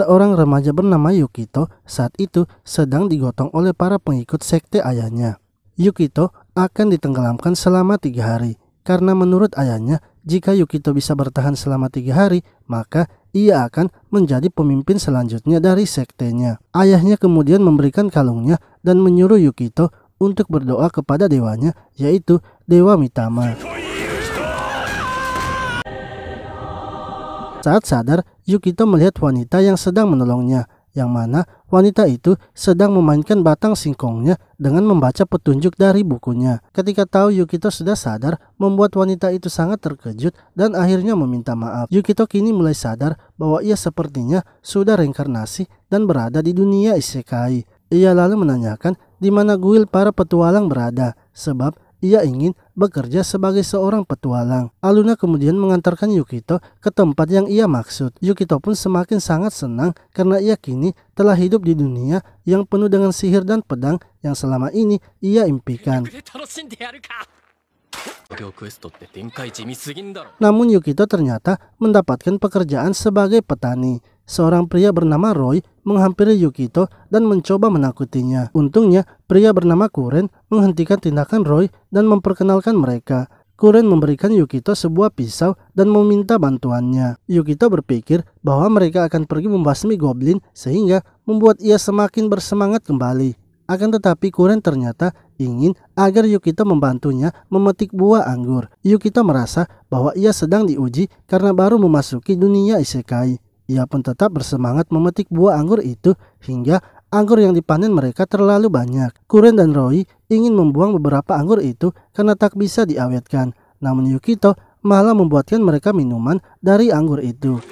seorang remaja bernama Yukito saat itu sedang digotong oleh para pengikut sekte ayahnya. Yukito akan ditenggelamkan selama tiga hari karena menurut ayahnya jika Yukito bisa bertahan selama tiga hari maka ia akan menjadi pemimpin selanjutnya dari sektenya. Ayahnya kemudian memberikan kalungnya dan menyuruh Yukito untuk berdoa kepada dewanya yaitu Dewa Mitama. Saat sadar, Yukito melihat wanita yang sedang menolongnya, yang mana wanita itu sedang memainkan batang singkongnya dengan membaca petunjuk dari bukunya. Ketika tahu Yukito sudah sadar, membuat wanita itu sangat terkejut dan akhirnya meminta maaf. Yukito kini mulai sadar bahwa ia sepertinya sudah reinkarnasi dan berada di dunia isekai. Ia lalu menanyakan di mana guil para petualang berada, sebab ia ingin bekerja sebagai seorang petualang. Aluna kemudian mengantarkan Yukito ke tempat yang ia maksud. Yukito pun semakin sangat senang karena ia kini telah hidup di dunia yang penuh dengan sihir dan pedang yang selama ini ia impikan. Namun Yukito ternyata mendapatkan pekerjaan sebagai petani seorang pria bernama Roy menghampiri Yukito dan mencoba menakutinya. Untungnya, pria bernama Kuren menghentikan tindakan Roy dan memperkenalkan mereka. Kuren memberikan Yukito sebuah pisau dan meminta bantuannya. Yukito berpikir bahwa mereka akan pergi membasmi goblin sehingga membuat ia semakin bersemangat kembali. Akan tetapi Kuren ternyata ingin agar Yukito membantunya memetik buah anggur. Yukito merasa bahwa ia sedang diuji karena baru memasuki dunia isekai. Ia pun tetap bersemangat memetik buah anggur itu hingga anggur yang dipanen mereka terlalu banyak. Kuren dan Roy ingin membuang beberapa anggur itu karena tak bisa diawetkan. Namun Yukito malah membuatkan mereka minuman dari anggur itu.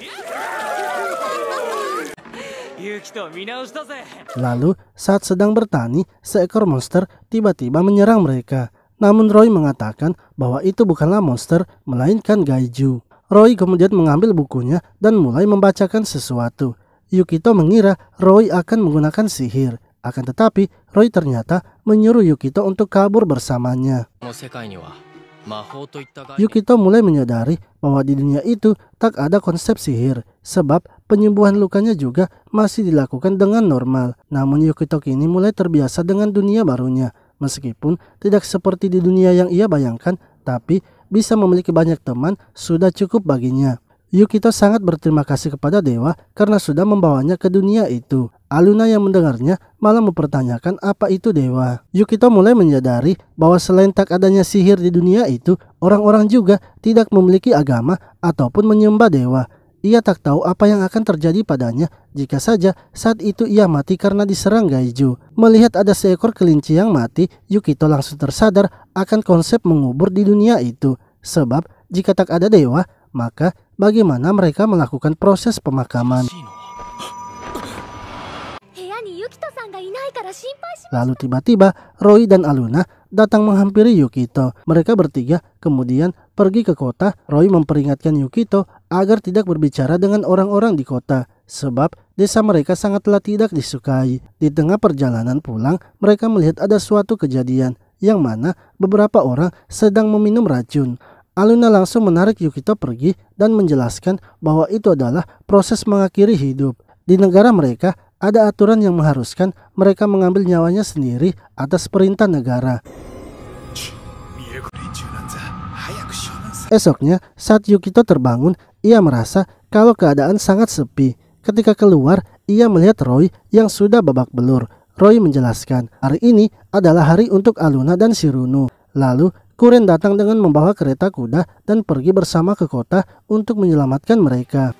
Lalu, saat sedang bertani, seekor monster tiba-tiba menyerang mereka. Namun Roy mengatakan bahwa itu bukanlah monster, melainkan gaiju. Roy kemudian mengambil bukunya dan mulai membacakan sesuatu. Yukito mengira Roy akan menggunakan sihir. Akan tetapi, Roy ternyata menyuruh Yukito untuk kabur bersamanya. Yukito mulai menyadari bahwa di dunia itu tak ada konsep sihir, sebab penyembuhan lukanya juga masih dilakukan dengan normal. Namun Yukito kini mulai terbiasa dengan dunia barunya, meskipun tidak seperti di dunia yang ia bayangkan, tapi bisa memiliki banyak teman sudah cukup baginya. Yukito sangat berterima kasih kepada dewa karena sudah membawanya ke dunia itu. Aluna yang mendengarnya malah mempertanyakan apa itu dewa. Yukito mulai menyadari bahwa selain tak adanya sihir di dunia itu, orang-orang juga tidak memiliki agama ataupun menyembah dewa. Ia tak tahu apa yang akan terjadi padanya jika saja saat itu ia mati karena diserang Gaiju. Melihat ada seekor kelinci yang mati, Yukito langsung tersadar akan konsep mengubur di dunia itu. Sebab jika tak ada dewa, maka bagaimana mereka melakukan proses pemakaman? Lalu tiba-tiba Roy dan Aluna datang menghampiri Yukito. Mereka bertiga kemudian pergi ke kota. Roy memperingatkan Yukito agar tidak berbicara dengan orang-orang di kota, sebab desa mereka sangatlah tidak disukai. Di tengah perjalanan pulang, mereka melihat ada suatu kejadian, yang mana beberapa orang sedang meminum racun. Aluna langsung menarik Yukito pergi dan menjelaskan bahwa itu adalah proses mengakhiri hidup. Di negara mereka, ada aturan yang mengharuskan mereka mengambil nyawanya sendiri atas perintah negara. Esoknya, saat Yukito terbangun, ia merasa kalau keadaan sangat sepi. Ketika keluar, ia melihat Roy yang sudah babak belur. Roy menjelaskan, hari ini adalah hari untuk Aluna dan Siruno. Lalu, Kuren datang dengan membawa kereta kuda dan pergi bersama ke kota untuk menyelamatkan mereka.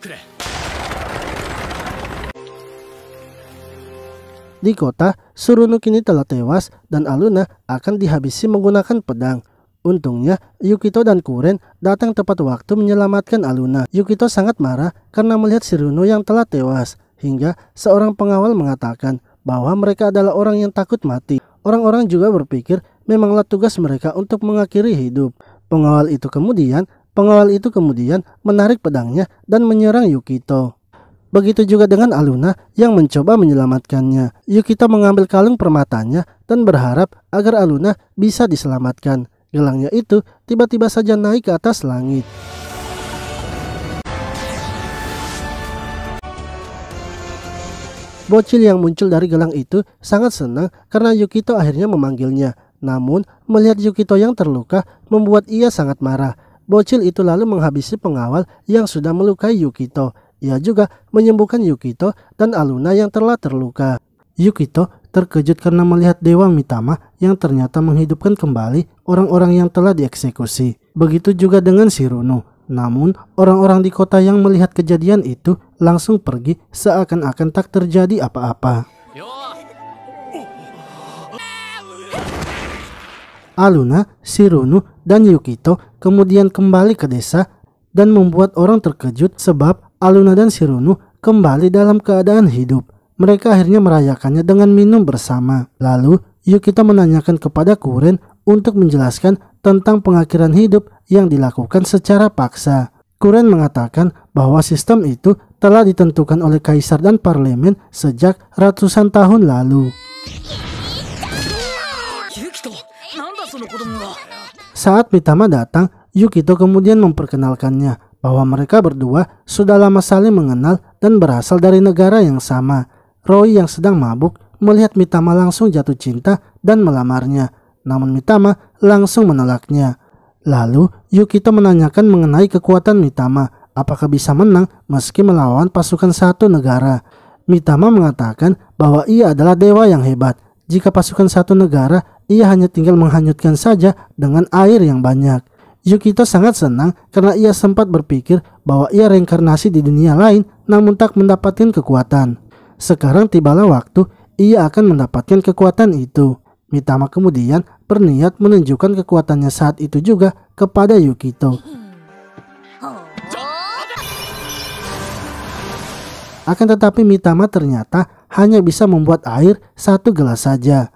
Di kota, Suruno kini telah tewas dan Aluna akan dihabisi menggunakan pedang. Untungnya, Yukito dan Kuren datang tepat waktu menyelamatkan Aluna. Yukito sangat marah karena melihat Shiruno yang telah tewas, hingga seorang pengawal mengatakan bahwa mereka adalah orang yang takut mati. Orang-orang juga berpikir memanglah tugas mereka untuk mengakhiri hidup. Pengawal itu kemudian, pengawal itu kemudian menarik pedangnya dan menyerang Yukito. Begitu juga dengan Aluna yang mencoba menyelamatkannya. Yukito mengambil kalung permatanya dan berharap agar Aluna bisa diselamatkan. Gelangnya itu tiba-tiba saja naik ke atas langit. Bocil yang muncul dari gelang itu sangat senang karena Yukito akhirnya memanggilnya. Namun, melihat Yukito yang terluka membuat ia sangat marah. Bocil itu lalu menghabisi pengawal yang sudah melukai Yukito. Ia juga menyembuhkan Yukito dan Aluna yang telah terluka. Yukito terkejut karena melihat Dewa Mitama yang ternyata menghidupkan kembali orang-orang yang telah dieksekusi. Begitu juga dengan Shiruno. Namun, orang-orang di kota yang melihat kejadian itu langsung pergi seakan-akan tak terjadi apa-apa. Aluna, Sirunu, dan Yukito kemudian kembali ke desa dan membuat orang terkejut sebab Aluna dan Sirunu kembali dalam keadaan hidup. Mereka akhirnya merayakannya dengan minum bersama. Lalu, Yukito menanyakan kepada Kuren untuk menjelaskan tentang pengakhiran hidup yang dilakukan secara paksa. Kuren mengatakan bahwa sistem itu telah ditentukan oleh kaisar dan parlemen sejak ratusan tahun lalu. Saat Mitama datang, Yukito kemudian memperkenalkannya bahwa mereka berdua sudah lama saling mengenal dan berasal dari negara yang sama. Roy yang sedang mabuk melihat Mitama langsung jatuh cinta dan melamarnya. Namun Mitama langsung menolaknya. Lalu Yukito menanyakan mengenai kekuatan Mitama, apakah bisa menang meski melawan pasukan satu negara. Mitama mengatakan bahwa ia adalah dewa yang hebat. Jika pasukan satu negara, ia hanya tinggal menghanyutkan saja dengan air yang banyak. Yukito sangat senang karena ia sempat berpikir bahwa ia reinkarnasi di dunia lain namun tak mendapatkan kekuatan. Sekarang tibalah waktu ia akan mendapatkan kekuatan itu. Mitama kemudian berniat menunjukkan kekuatannya saat itu juga kepada Yukito. Akan tetapi Mitama ternyata hanya bisa membuat air satu gelas saja.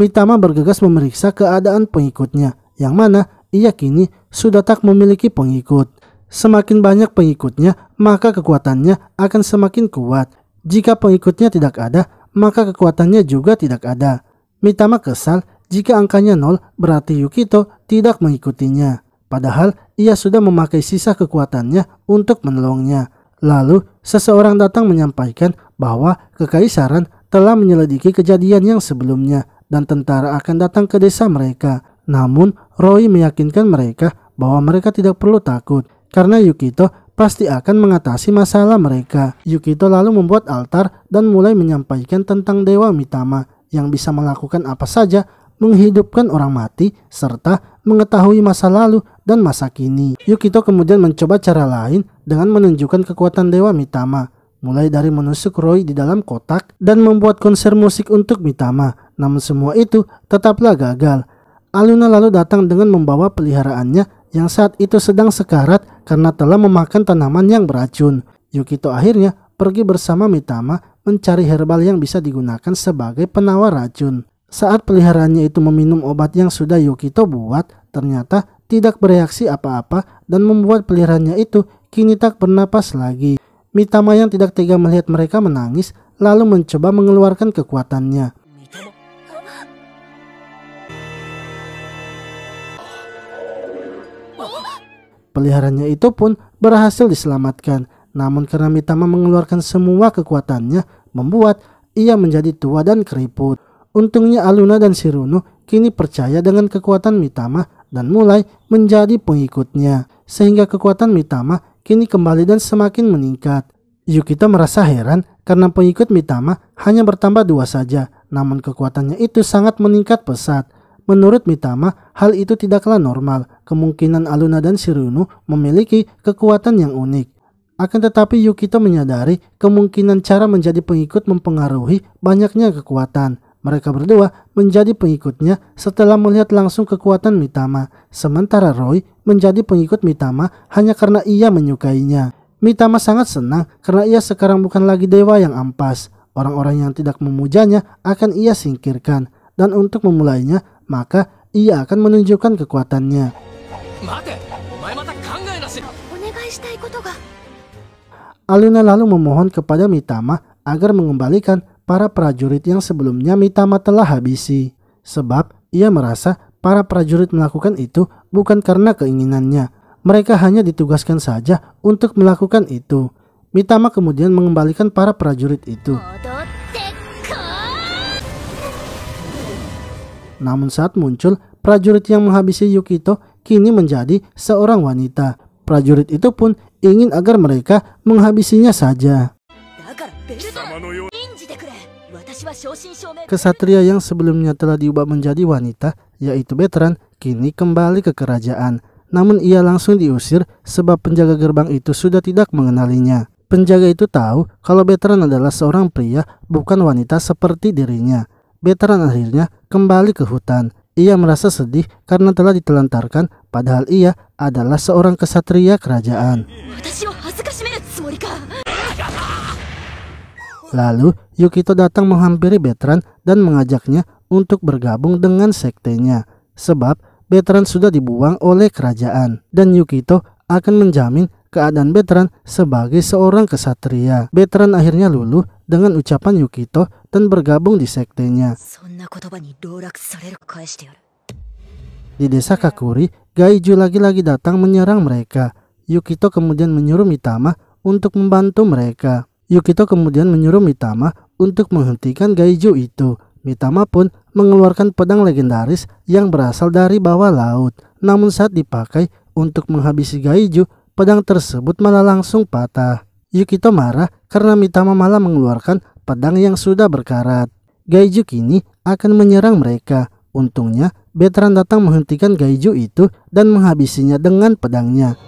Mitama bergegas memeriksa keadaan pengikutnya, yang mana ia kini sudah tak memiliki pengikut. Semakin banyak pengikutnya, maka kekuatannya akan semakin kuat. Jika pengikutnya tidak ada, maka kekuatannya juga tidak ada. Mitama kesal jika angkanya nol berarti Yukito tidak mengikutinya. Padahal ia sudah memakai sisa kekuatannya untuk menolongnya. Lalu seseorang datang menyampaikan bahwa kekaisaran telah menyelidiki kejadian yang sebelumnya dan tentara akan datang ke desa mereka. Namun Roy meyakinkan mereka bahwa mereka tidak perlu takut karena Yukito pasti akan mengatasi masalah mereka. Yukito lalu membuat altar dan mulai menyampaikan tentang Dewa Mitama yang bisa melakukan apa saja, menghidupkan orang mati, serta mengetahui masa lalu dan masa kini. Yukito kemudian mencoba cara lain dengan menunjukkan kekuatan Dewa Mitama, mulai dari menusuk Roy di dalam kotak dan membuat konser musik untuk Mitama. Namun semua itu tetaplah gagal. Aluna lalu datang dengan membawa peliharaannya yang saat itu sedang sekarat karena telah memakan tanaman yang beracun. Yukito akhirnya pergi bersama Mitama mencari herbal yang bisa digunakan sebagai penawar racun. Saat peliharaannya itu meminum obat yang sudah Yukito buat, ternyata tidak bereaksi apa-apa dan membuat peliharaannya itu kini tak bernapas lagi. Mitama yang tidak tega melihat mereka menangis lalu mencoba mengeluarkan kekuatannya. peliharannya itu pun berhasil diselamatkan. Namun karena Mitama mengeluarkan semua kekuatannya, membuat ia menjadi tua dan keriput. Untungnya Aluna dan Siruno kini percaya dengan kekuatan Mitama dan mulai menjadi pengikutnya. Sehingga kekuatan Mitama kini kembali dan semakin meningkat. Yukito merasa heran karena pengikut Mitama hanya bertambah dua saja, namun kekuatannya itu sangat meningkat pesat. Menurut Mitama, hal itu tidaklah normal. Kemungkinan Aluna dan Sirunu memiliki kekuatan yang unik. Akan tetapi Yukito menyadari kemungkinan cara menjadi pengikut mempengaruhi banyaknya kekuatan. Mereka berdua menjadi pengikutnya setelah melihat langsung kekuatan Mitama, sementara Roy menjadi pengikut Mitama hanya karena ia menyukainya. Mitama sangat senang karena ia sekarang bukan lagi dewa yang ampas. Orang-orang yang tidak memujanya akan ia singkirkan. Dan untuk memulainya, maka ia akan menunjukkan kekuatannya. Alina lalu memohon kepada Mitama agar mengembalikan para prajurit yang sebelumnya Mitama telah habisi. Sebab ia merasa para prajurit melakukan itu bukan karena keinginannya. Mereka hanya ditugaskan saja untuk melakukan itu. Mitama kemudian mengembalikan para prajurit itu. Namun saat muncul, prajurit yang menghabisi Yukito kini menjadi seorang wanita. Prajurit itu pun ingin agar mereka menghabisinya saja. Kesatria yang sebelumnya telah diubah menjadi wanita, yaitu Veteran, kini kembali ke kerajaan. Namun ia langsung diusir sebab penjaga gerbang itu sudah tidak mengenalinya. Penjaga itu tahu kalau Veteran adalah seorang pria, bukan wanita seperti dirinya. Veteran akhirnya kembali ke hutan. Ia merasa sedih karena telah ditelantarkan padahal ia adalah seorang kesatria kerajaan. Lalu Yukito datang menghampiri Betran dan mengajaknya untuk bergabung dengan sektenya. Sebab Betran sudah dibuang oleh kerajaan dan Yukito akan menjamin keadaan Betran sebagai seorang kesatria. Betran akhirnya luluh dengan ucapan Yukito dan bergabung di sektenya. Di desa Kakuri, Gaiju lagi-lagi datang menyerang mereka. Yukito kemudian menyuruh Mitama untuk membantu mereka. Yukito kemudian menyuruh Mitama untuk menghentikan Gaiju itu. Mitama pun mengeluarkan pedang legendaris yang berasal dari bawah laut. Namun saat dipakai untuk menghabisi Gaiju, pedang tersebut malah langsung patah. Yukito marah karena Mitama malah mengeluarkan pedang yang sudah berkarat. Gaiju kini akan menyerang mereka. Untungnya, Betran datang menghentikan Gaiju itu dan menghabisinya dengan pedangnya.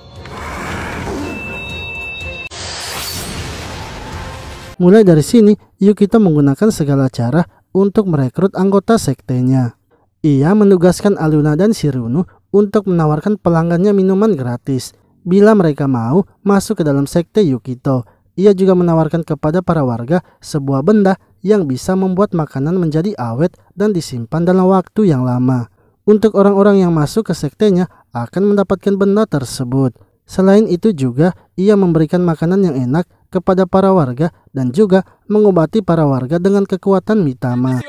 Mulai dari sini, Yukito menggunakan segala cara untuk merekrut anggota sektenya. Ia menugaskan Aluna dan Shirunu untuk menawarkan pelanggannya minuman gratis bila mereka mau masuk ke dalam sekte Yukito. Ia juga menawarkan kepada para warga sebuah benda yang bisa membuat makanan menjadi awet dan disimpan dalam waktu yang lama. Untuk orang-orang yang masuk ke sektenya akan mendapatkan benda tersebut. Selain itu juga ia memberikan makanan yang enak kepada para warga dan juga mengobati para warga dengan kekuatan mitama.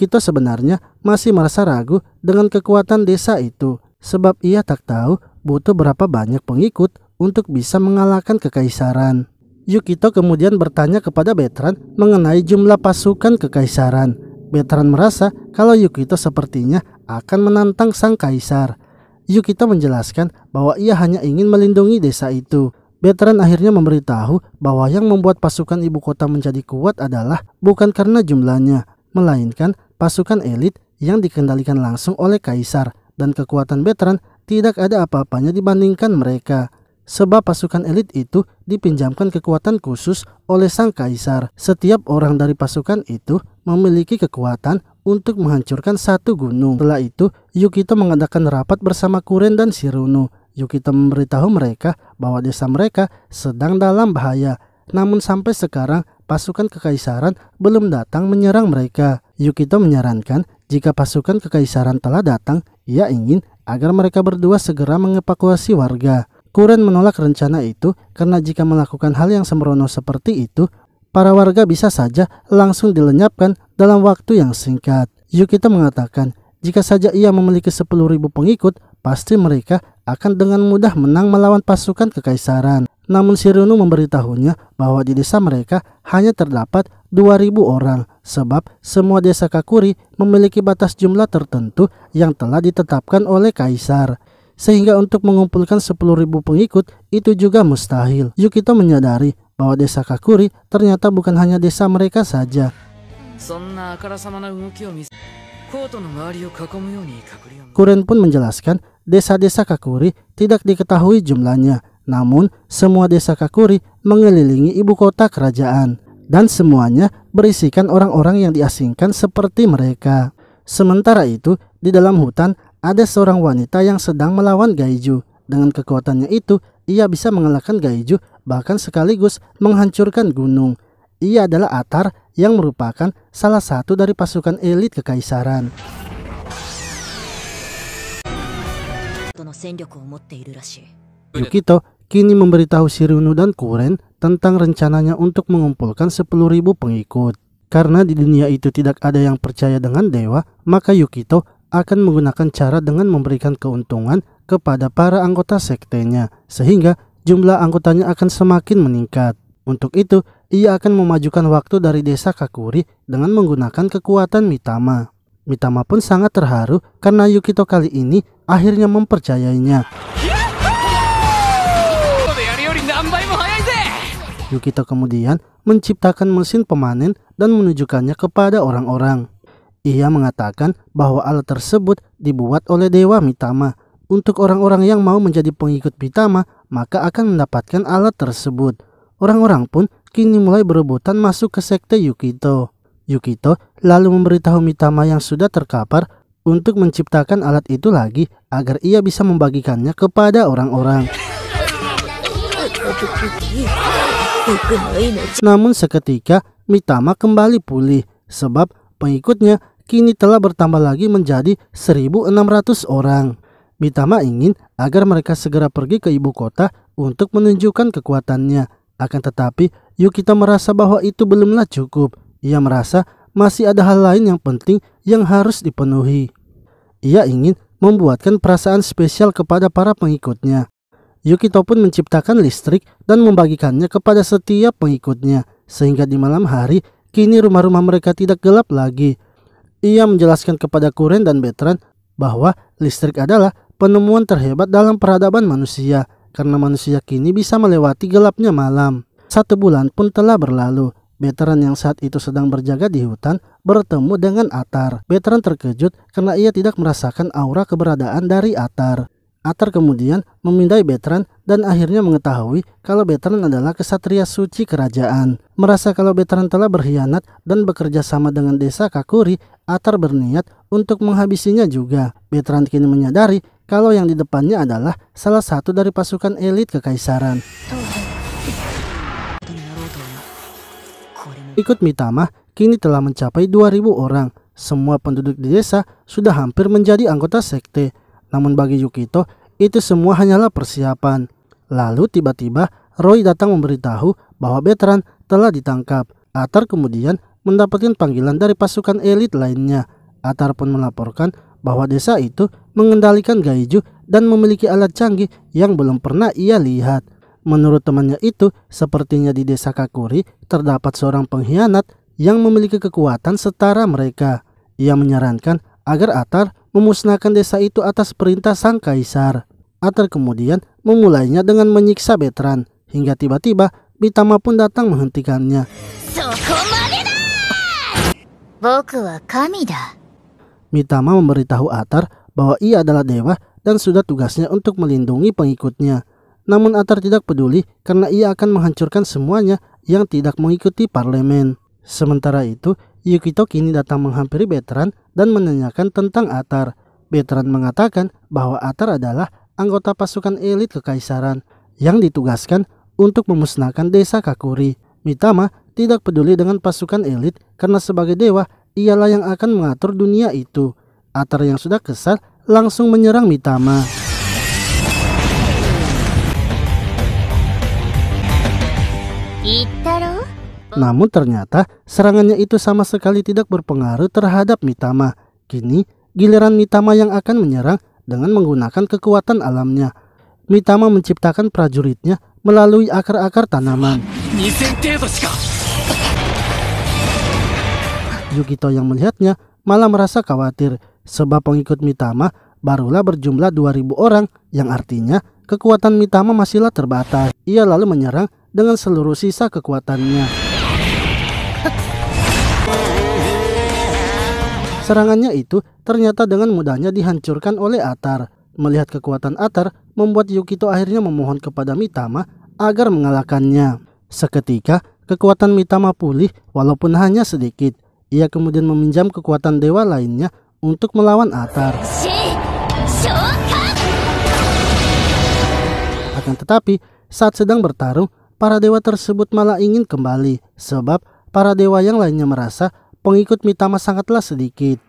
Kita sebenarnya masih merasa ragu dengan kekuatan desa itu sebab ia tak tahu butuh berapa banyak pengikut untuk bisa mengalahkan kekaisaran. Yukito kemudian bertanya kepada Betran mengenai jumlah pasukan kekaisaran. Betran merasa kalau Yukito sepertinya akan menantang sang kaisar. Yukito menjelaskan bahwa ia hanya ingin melindungi desa itu. Betran akhirnya memberitahu bahwa yang membuat pasukan ibu kota menjadi kuat adalah bukan karena jumlahnya, melainkan pasukan elit yang dikendalikan langsung oleh kaisar dan kekuatan veteran tidak ada apa-apanya dibandingkan mereka. Sebab pasukan elit itu dipinjamkan kekuatan khusus oleh sang kaisar. Setiap orang dari pasukan itu memiliki kekuatan untuk menghancurkan satu gunung. Setelah itu, Yukito mengadakan rapat bersama Kuren dan Shiruno. Yukito memberitahu mereka bahwa desa mereka sedang dalam bahaya. Namun sampai sekarang pasukan kekaisaran belum datang menyerang mereka. Yukito menyarankan jika pasukan kekaisaran telah datang, ia ingin agar mereka berdua segera mengevakuasi warga. Kuren menolak rencana itu karena jika melakukan hal yang sembrono seperti itu, para warga bisa saja langsung dilenyapkan dalam waktu yang singkat. Yukito mengatakan, jika saja ia memiliki 10.000 pengikut, pasti mereka akan dengan mudah menang melawan pasukan kekaisaran. Namun Sirunu memberitahunya bahwa di desa mereka hanya terdapat 2.000 orang sebab semua desa Kakuri memiliki batas jumlah tertentu yang telah ditetapkan oleh kaisar. Sehingga untuk mengumpulkan 10.000 pengikut itu juga mustahil. Yukito menyadari bahwa desa Kakuri ternyata bukan hanya desa mereka saja. Kuren pun menjelaskan desa-desa Kakuri tidak diketahui jumlahnya namun, semua desa Kakuri mengelilingi ibu kota kerajaan dan semuanya berisikan orang-orang yang diasingkan seperti mereka. Sementara itu, di dalam hutan ada seorang wanita yang sedang melawan Gaiju. Dengan kekuatannya itu, ia bisa mengalahkan Gaiju bahkan sekaligus menghancurkan gunung. Ia adalah Atar yang merupakan salah satu dari pasukan elit kekaisaran. Yukito kini memberitahu Sirunu dan Kuren tentang rencananya untuk mengumpulkan 10.000 pengikut. Karena di dunia itu tidak ada yang percaya dengan dewa, maka Yukito akan menggunakan cara dengan memberikan keuntungan kepada para anggota sektenya, sehingga jumlah anggotanya akan semakin meningkat. Untuk itu, ia akan memajukan waktu dari desa Kakuri dengan menggunakan kekuatan Mitama. Mitama pun sangat terharu karena Yukito kali ini akhirnya mempercayainya. Yukito kemudian menciptakan mesin pemanen dan menunjukkannya kepada orang-orang. Ia mengatakan bahwa alat tersebut dibuat oleh Dewa Mitama. Untuk orang-orang yang mau menjadi pengikut Mitama, maka akan mendapatkan alat tersebut. Orang-orang pun kini mulai berebutan masuk ke sekte Yukito. Yukito lalu memberitahu Mitama yang sudah terkapar untuk menciptakan alat itu lagi agar ia bisa membagikannya kepada orang-orang. Namun seketika Mitama kembali pulih sebab pengikutnya kini telah bertambah lagi menjadi 1.600 orang. Mitama ingin agar mereka segera pergi ke ibu kota untuk menunjukkan kekuatannya. Akan tetapi, Yukita merasa bahwa itu belumlah cukup. Ia merasa masih ada hal lain yang penting yang harus dipenuhi. Ia ingin membuatkan perasaan spesial kepada para pengikutnya. Yukito pun menciptakan listrik dan membagikannya kepada setiap pengikutnya, sehingga di malam hari kini rumah-rumah mereka tidak gelap lagi. Ia menjelaskan kepada Kuren dan Betran bahwa listrik adalah penemuan terhebat dalam peradaban manusia, karena manusia kini bisa melewati gelapnya malam. Satu bulan pun telah berlalu. Betran yang saat itu sedang berjaga di hutan bertemu dengan Atar. Betran terkejut karena ia tidak merasakan aura keberadaan dari Atar. Atar kemudian memindai Betran dan akhirnya mengetahui kalau Betran adalah kesatria suci kerajaan. Merasa kalau Betran telah berkhianat dan bekerja sama dengan desa Kakuri, Atar berniat untuk menghabisinya juga. Betran kini menyadari kalau yang di depannya adalah salah satu dari pasukan elit kekaisaran. Ikut Mitama kini telah mencapai 2000 orang. Semua penduduk di desa sudah hampir menjadi anggota sekte. Namun bagi Yukito, itu semua hanyalah persiapan. Lalu tiba-tiba Roy datang memberitahu bahwa Veteran telah ditangkap. Atar kemudian mendapatkan panggilan dari pasukan elit lainnya. Atar pun melaporkan bahwa desa itu mengendalikan Gaiju dan memiliki alat canggih yang belum pernah ia lihat. Menurut temannya itu, sepertinya di desa Kakuri terdapat seorang pengkhianat yang memiliki kekuatan setara mereka. Ia menyarankan agar Atar memusnahkan desa itu atas perintah sang kaisar. Atar kemudian memulainya dengan menyiksa Betran, hingga tiba-tiba Bitama pun datang menghentikannya. Mitama memberitahu Atar bahwa ia adalah dewa dan sudah tugasnya untuk melindungi pengikutnya. Namun Atar tidak peduli karena ia akan menghancurkan semuanya yang tidak mengikuti parlemen. Sementara itu, Yukito kini datang menghampiri Betran dan menanyakan tentang Atar. veteran mengatakan bahwa Atar adalah anggota pasukan elit kekaisaran yang ditugaskan untuk memusnahkan desa Kakuri. Mitama tidak peduli dengan pasukan elit karena sebagai dewa ialah yang akan mengatur dunia itu. Atar yang sudah kesal langsung menyerang Mitama. Namun ternyata serangannya itu sama sekali tidak berpengaruh terhadap Mitama. Kini giliran Mitama yang akan menyerang dengan menggunakan kekuatan alamnya. Mitama menciptakan prajuritnya melalui akar-akar tanaman. Yukito yang melihatnya malah merasa khawatir sebab pengikut Mitama barulah berjumlah 2000 orang yang artinya kekuatan Mitama masihlah terbatas. Ia lalu menyerang dengan seluruh sisa kekuatannya. Serangannya itu ternyata dengan mudahnya dihancurkan oleh Atar. Melihat kekuatan Atar, membuat Yukito akhirnya memohon kepada Mitama agar mengalahkannya. Seketika, kekuatan Mitama pulih walaupun hanya sedikit. Ia kemudian meminjam kekuatan dewa lainnya untuk melawan Atar. Akan tetapi, saat sedang bertarung, para dewa tersebut malah ingin kembali sebab para dewa yang lainnya merasa pengikut Mitama sangatlah sedikit.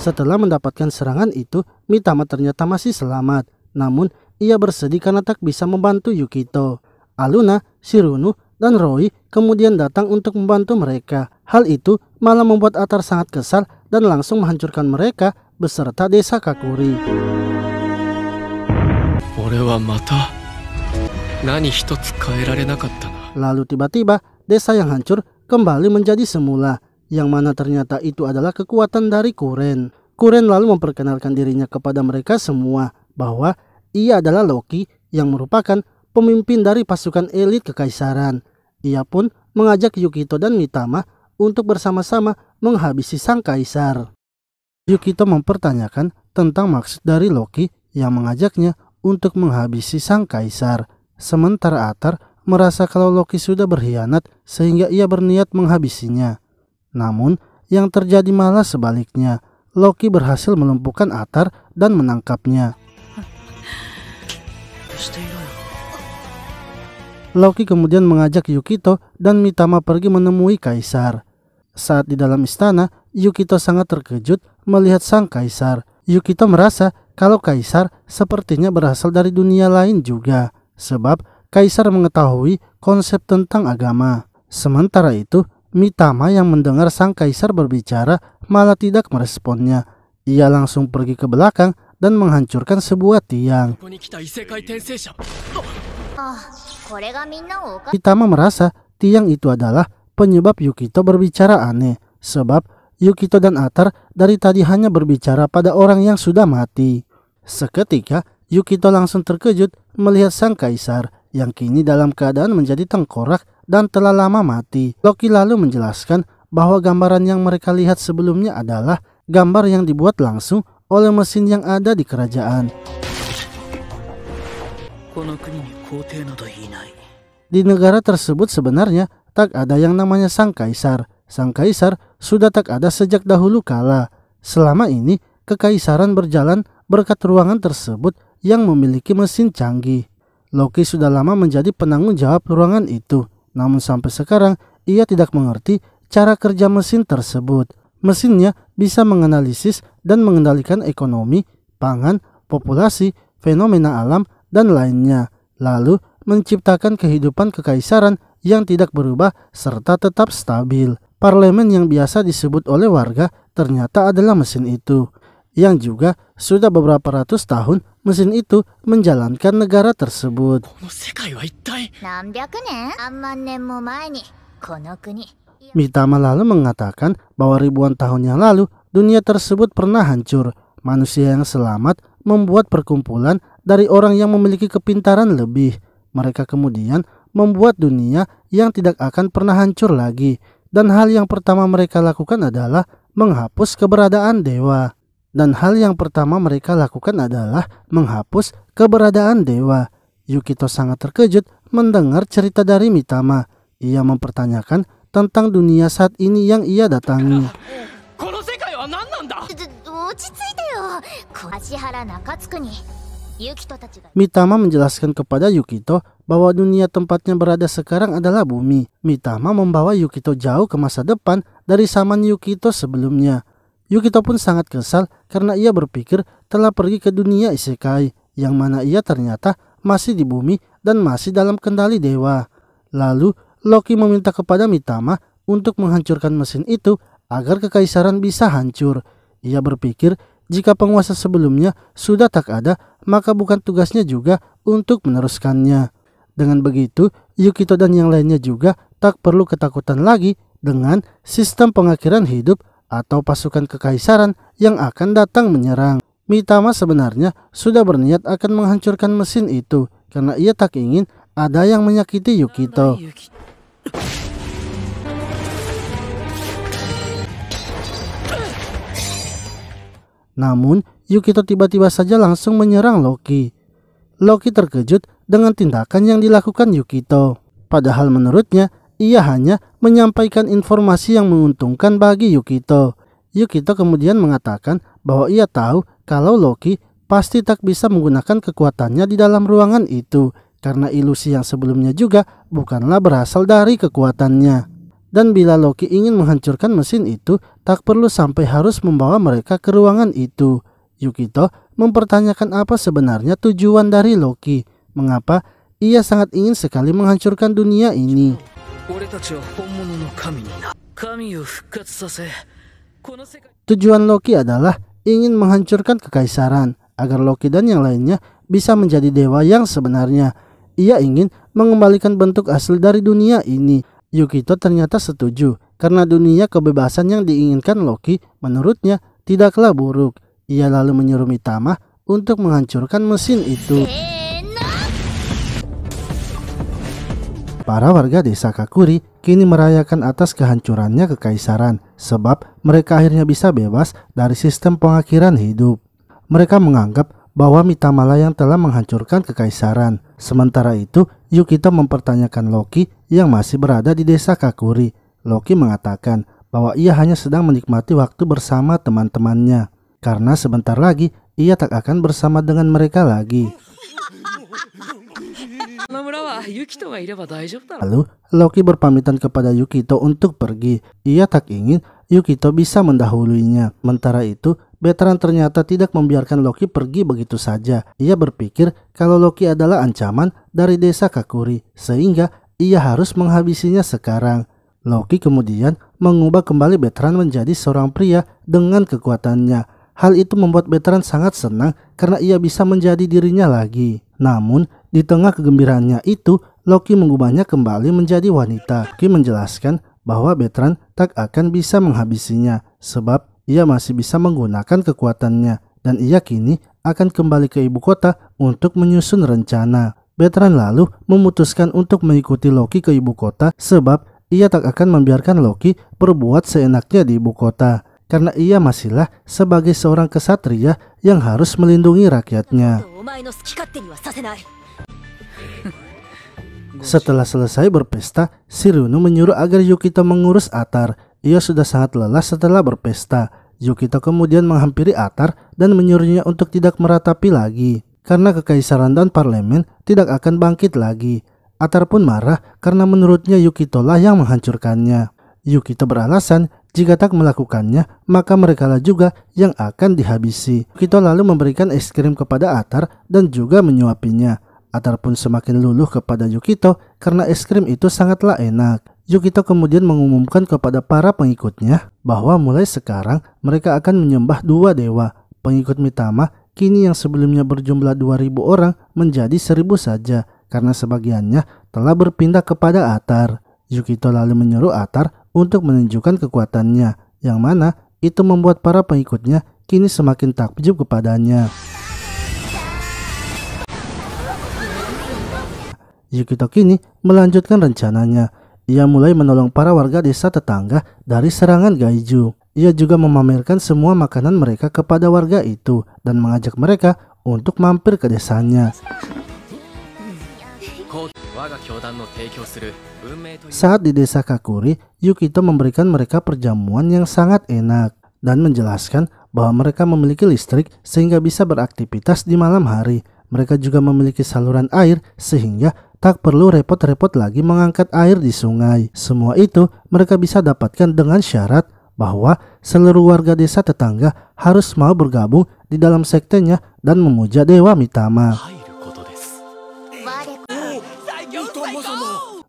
Setelah mendapatkan serangan itu, Mitama ternyata masih selamat. Namun, ia bersedih karena tak bisa membantu Yukito. Aluna, Shirunu, dan Roy kemudian datang untuk membantu mereka. Hal itu malah membuat Atar sangat kesal dan langsung menghancurkan mereka beserta desa Kakuri. Lalu tiba-tiba desa yang hancur kembali menjadi semula, yang mana ternyata itu adalah kekuatan dari Kuren. Kuren lalu memperkenalkan dirinya kepada mereka semua bahwa ia adalah Loki yang merupakan pemimpin dari pasukan elit kekaisaran. Ia pun mengajak Yukito dan Mitama untuk bersama-sama menghabisi sang kaisar. Yukito mempertanyakan tentang maksud dari Loki yang mengajaknya untuk menghabisi sang kaisar, sementara Atar merasa kalau Loki sudah berkhianat sehingga ia berniat menghabisinya. Namun, yang terjadi malah sebaliknya. Loki berhasil melumpuhkan Atar dan menangkapnya. Loki kemudian mengajak Yukito dan Mitama pergi menemui kaisar. Saat di dalam istana, Yukito sangat terkejut melihat sang kaisar. Yukito merasa kalau kaisar sepertinya berasal dari dunia lain juga, sebab kaisar mengetahui konsep tentang agama. Sementara itu, Mitama yang mendengar sang kaisar berbicara malah tidak meresponnya. Ia langsung pergi ke belakang dan menghancurkan sebuah tiang. Mitama merasa tiang itu adalah penyebab Yukito berbicara aneh, sebab Yukito dan Atar dari tadi hanya berbicara pada orang yang sudah mati. Seketika, Yukito langsung terkejut melihat sang kaisar yang kini dalam keadaan menjadi tengkorak dan telah lama mati. Loki lalu menjelaskan bahwa gambaran yang mereka lihat sebelumnya adalah gambar yang dibuat langsung oleh mesin yang ada di kerajaan. Di negara tersebut sebenarnya tak ada yang namanya Sang Kaisar. Sang Kaisar sudah tak ada sejak dahulu kala. Selama ini, kekaisaran berjalan berkat ruangan tersebut yang memiliki mesin canggih. Loki sudah lama menjadi penanggung jawab ruangan itu, namun sampai sekarang ia tidak mengerti cara kerja mesin tersebut. Mesinnya bisa menganalisis dan mengendalikan ekonomi, pangan, populasi, fenomena alam, dan lainnya, lalu menciptakan kehidupan kekaisaran yang tidak berubah serta tetap stabil. Parlemen yang biasa disebut oleh warga ternyata adalah mesin itu yang juga sudah beberapa ratus tahun mesin itu menjalankan negara tersebut. Mitama lalu mengatakan bahwa ribuan tahun yang lalu dunia tersebut pernah hancur. Manusia yang selamat membuat perkumpulan dari orang yang memiliki kepintaran lebih. Mereka kemudian membuat dunia yang tidak akan pernah hancur lagi. Dan hal yang pertama mereka lakukan adalah menghapus keberadaan dewa. Dan hal yang pertama mereka lakukan adalah menghapus keberadaan dewa. Yukito sangat terkejut mendengar cerita dari Mitama. Ia mempertanyakan tentang dunia saat ini yang ia datangi. Mitama menjelaskan kepada Yukito bahwa dunia tempatnya berada sekarang adalah bumi. Mitama membawa Yukito jauh ke masa depan dari zaman Yukito sebelumnya. Yukito pun sangat kesal karena ia berpikir telah pergi ke dunia isekai, yang mana ia ternyata masih di bumi dan masih dalam kendali dewa. Lalu, Loki meminta kepada Mitama untuk menghancurkan mesin itu agar kekaisaran bisa hancur. Ia berpikir jika penguasa sebelumnya sudah tak ada, maka bukan tugasnya juga untuk meneruskannya. Dengan begitu, Yukito dan yang lainnya juga tak perlu ketakutan lagi dengan sistem pengakhiran hidup atau pasukan kekaisaran yang akan datang menyerang. Mitama sebenarnya sudah berniat akan menghancurkan mesin itu karena ia tak ingin ada yang menyakiti Yukito. Namun, Yukito tiba-tiba saja langsung menyerang Loki. Loki terkejut dengan tindakan yang dilakukan Yukito. Padahal menurutnya, ia hanya menyampaikan informasi yang menguntungkan bagi Yukito. Yukito kemudian mengatakan bahwa ia tahu kalau Loki pasti tak bisa menggunakan kekuatannya di dalam ruangan itu karena ilusi yang sebelumnya juga bukanlah berasal dari kekuatannya. Dan bila Loki ingin menghancurkan mesin itu, tak perlu sampai harus membawa mereka ke ruangan itu. Yukito mempertanyakan apa sebenarnya tujuan dari Loki. Mengapa ia sangat ingin sekali menghancurkan dunia ini? Tujuan Loki adalah ingin menghancurkan kekaisaran agar Loki dan yang lainnya bisa menjadi dewa yang sebenarnya. Ia ingin mengembalikan bentuk asli dari dunia ini. Yukito ternyata setuju karena dunia kebebasan yang diinginkan Loki menurutnya tidaklah buruk. Ia lalu menyuruh Mitama untuk menghancurkan mesin itu. Para warga desa Kakuri kini merayakan atas kehancurannya kekaisaran sebab mereka akhirnya bisa bebas dari sistem pengakhiran hidup. Mereka menganggap bahwa Mitamala yang telah menghancurkan kekaisaran. Sementara itu, Yukito mempertanyakan Loki yang masih berada di desa Kakuri. Loki mengatakan bahwa ia hanya sedang menikmati waktu bersama teman-temannya karena sebentar lagi ia tak akan bersama dengan mereka lagi. Lalu, Loki berpamitan kepada Yukito untuk pergi. Ia tak ingin Yukito bisa mendahuluinya. Sementara itu, Veteran ternyata tidak membiarkan Loki pergi begitu saja. Ia berpikir kalau Loki adalah ancaman dari desa Kakuri, sehingga ia harus menghabisinya sekarang. Loki kemudian mengubah kembali Betran menjadi seorang pria dengan kekuatannya. Hal itu membuat Betran sangat senang karena ia bisa menjadi dirinya lagi. Namun, di tengah kegembiraannya itu, Loki mengubahnya kembali menjadi wanita. Loki menjelaskan bahwa Betran tak akan bisa menghabisinya sebab ia masih bisa menggunakan kekuatannya dan ia kini akan kembali ke ibu kota untuk menyusun rencana. Betran lalu memutuskan untuk mengikuti Loki ke ibu kota sebab ia tak akan membiarkan Loki berbuat seenaknya di ibu kota karena ia masihlah sebagai seorang kesatria yang harus melindungi rakyatnya. Setelah selesai berpesta, Siruno menyuruh agar Yukito mengurus Atar. Ia sudah sangat lelah setelah berpesta. Yukito kemudian menghampiri Atar dan menyuruhnya untuk tidak meratapi lagi. Karena kekaisaran dan parlemen tidak akan bangkit lagi. Atar pun marah karena menurutnya Yukito lah yang menghancurkannya. Yukito beralasan jika tak melakukannya, maka merekalah juga yang akan dihabisi. Yukito lalu memberikan es krim kepada Atar dan juga menyuapinya. Atar pun semakin luluh kepada Yukito karena es krim itu sangatlah enak. Yukito kemudian mengumumkan kepada para pengikutnya bahwa mulai sekarang mereka akan menyembah dua dewa. Pengikut Mitama kini yang sebelumnya berjumlah 2000 orang menjadi 1000 saja karena sebagiannya telah berpindah kepada Atar. Yukito lalu menyuruh Atar untuk menunjukkan kekuatannya yang mana itu membuat para pengikutnya kini semakin takjub kepadanya. Yukito kini melanjutkan rencananya. Ia mulai menolong para warga desa tetangga dari serangan Gaiju. Ia juga memamerkan semua makanan mereka kepada warga itu dan mengajak mereka untuk mampir ke desanya. Saat di desa Kakuri, Yukito memberikan mereka perjamuan yang sangat enak dan menjelaskan bahwa mereka memiliki listrik sehingga bisa beraktivitas di malam hari. Mereka juga memiliki saluran air sehingga tak perlu repot-repot lagi mengangkat air di sungai. Semua itu mereka bisa dapatkan dengan syarat bahwa seluruh warga desa tetangga harus mau bergabung di dalam sektenya dan memuja Dewa Mitama.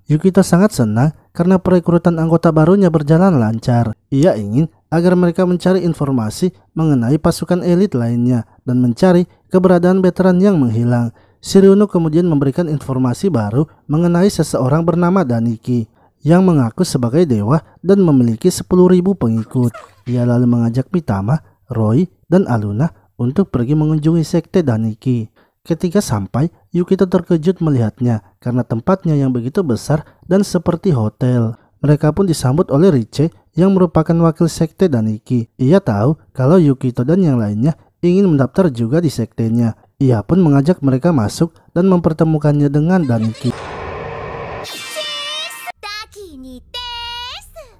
Yukito sangat senang karena perekrutan anggota barunya berjalan lancar. Ia ingin agar mereka mencari informasi mengenai pasukan elit lainnya dan mencari keberadaan veteran yang menghilang. Sirino kemudian memberikan informasi baru mengenai seseorang bernama Daniki yang mengaku sebagai dewa dan memiliki 10.000 pengikut. Ia lalu mengajak Pitama, Roy, dan Aluna untuk pergi mengunjungi sekte Daniki. Ketika sampai, Yukito terkejut melihatnya karena tempatnya yang begitu besar dan seperti hotel. Mereka pun disambut oleh Riche yang merupakan wakil sekte Daniki. Ia tahu kalau Yukito dan yang lainnya ingin mendaftar juga di sektenya ia pun mengajak mereka masuk dan mempertemukannya dengan Daniki.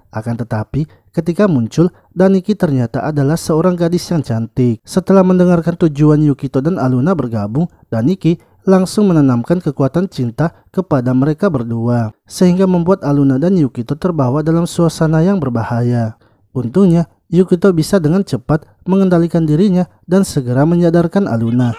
Akan tetapi, ketika muncul, Daniki ternyata adalah seorang gadis yang cantik. Setelah mendengarkan tujuan Yukito dan Aluna bergabung, Daniki langsung menanamkan kekuatan cinta kepada mereka berdua, sehingga membuat Aluna dan Yukito terbawa dalam suasana yang berbahaya. Untungnya, Yukito bisa dengan cepat mengendalikan dirinya dan segera menyadarkan Aluna.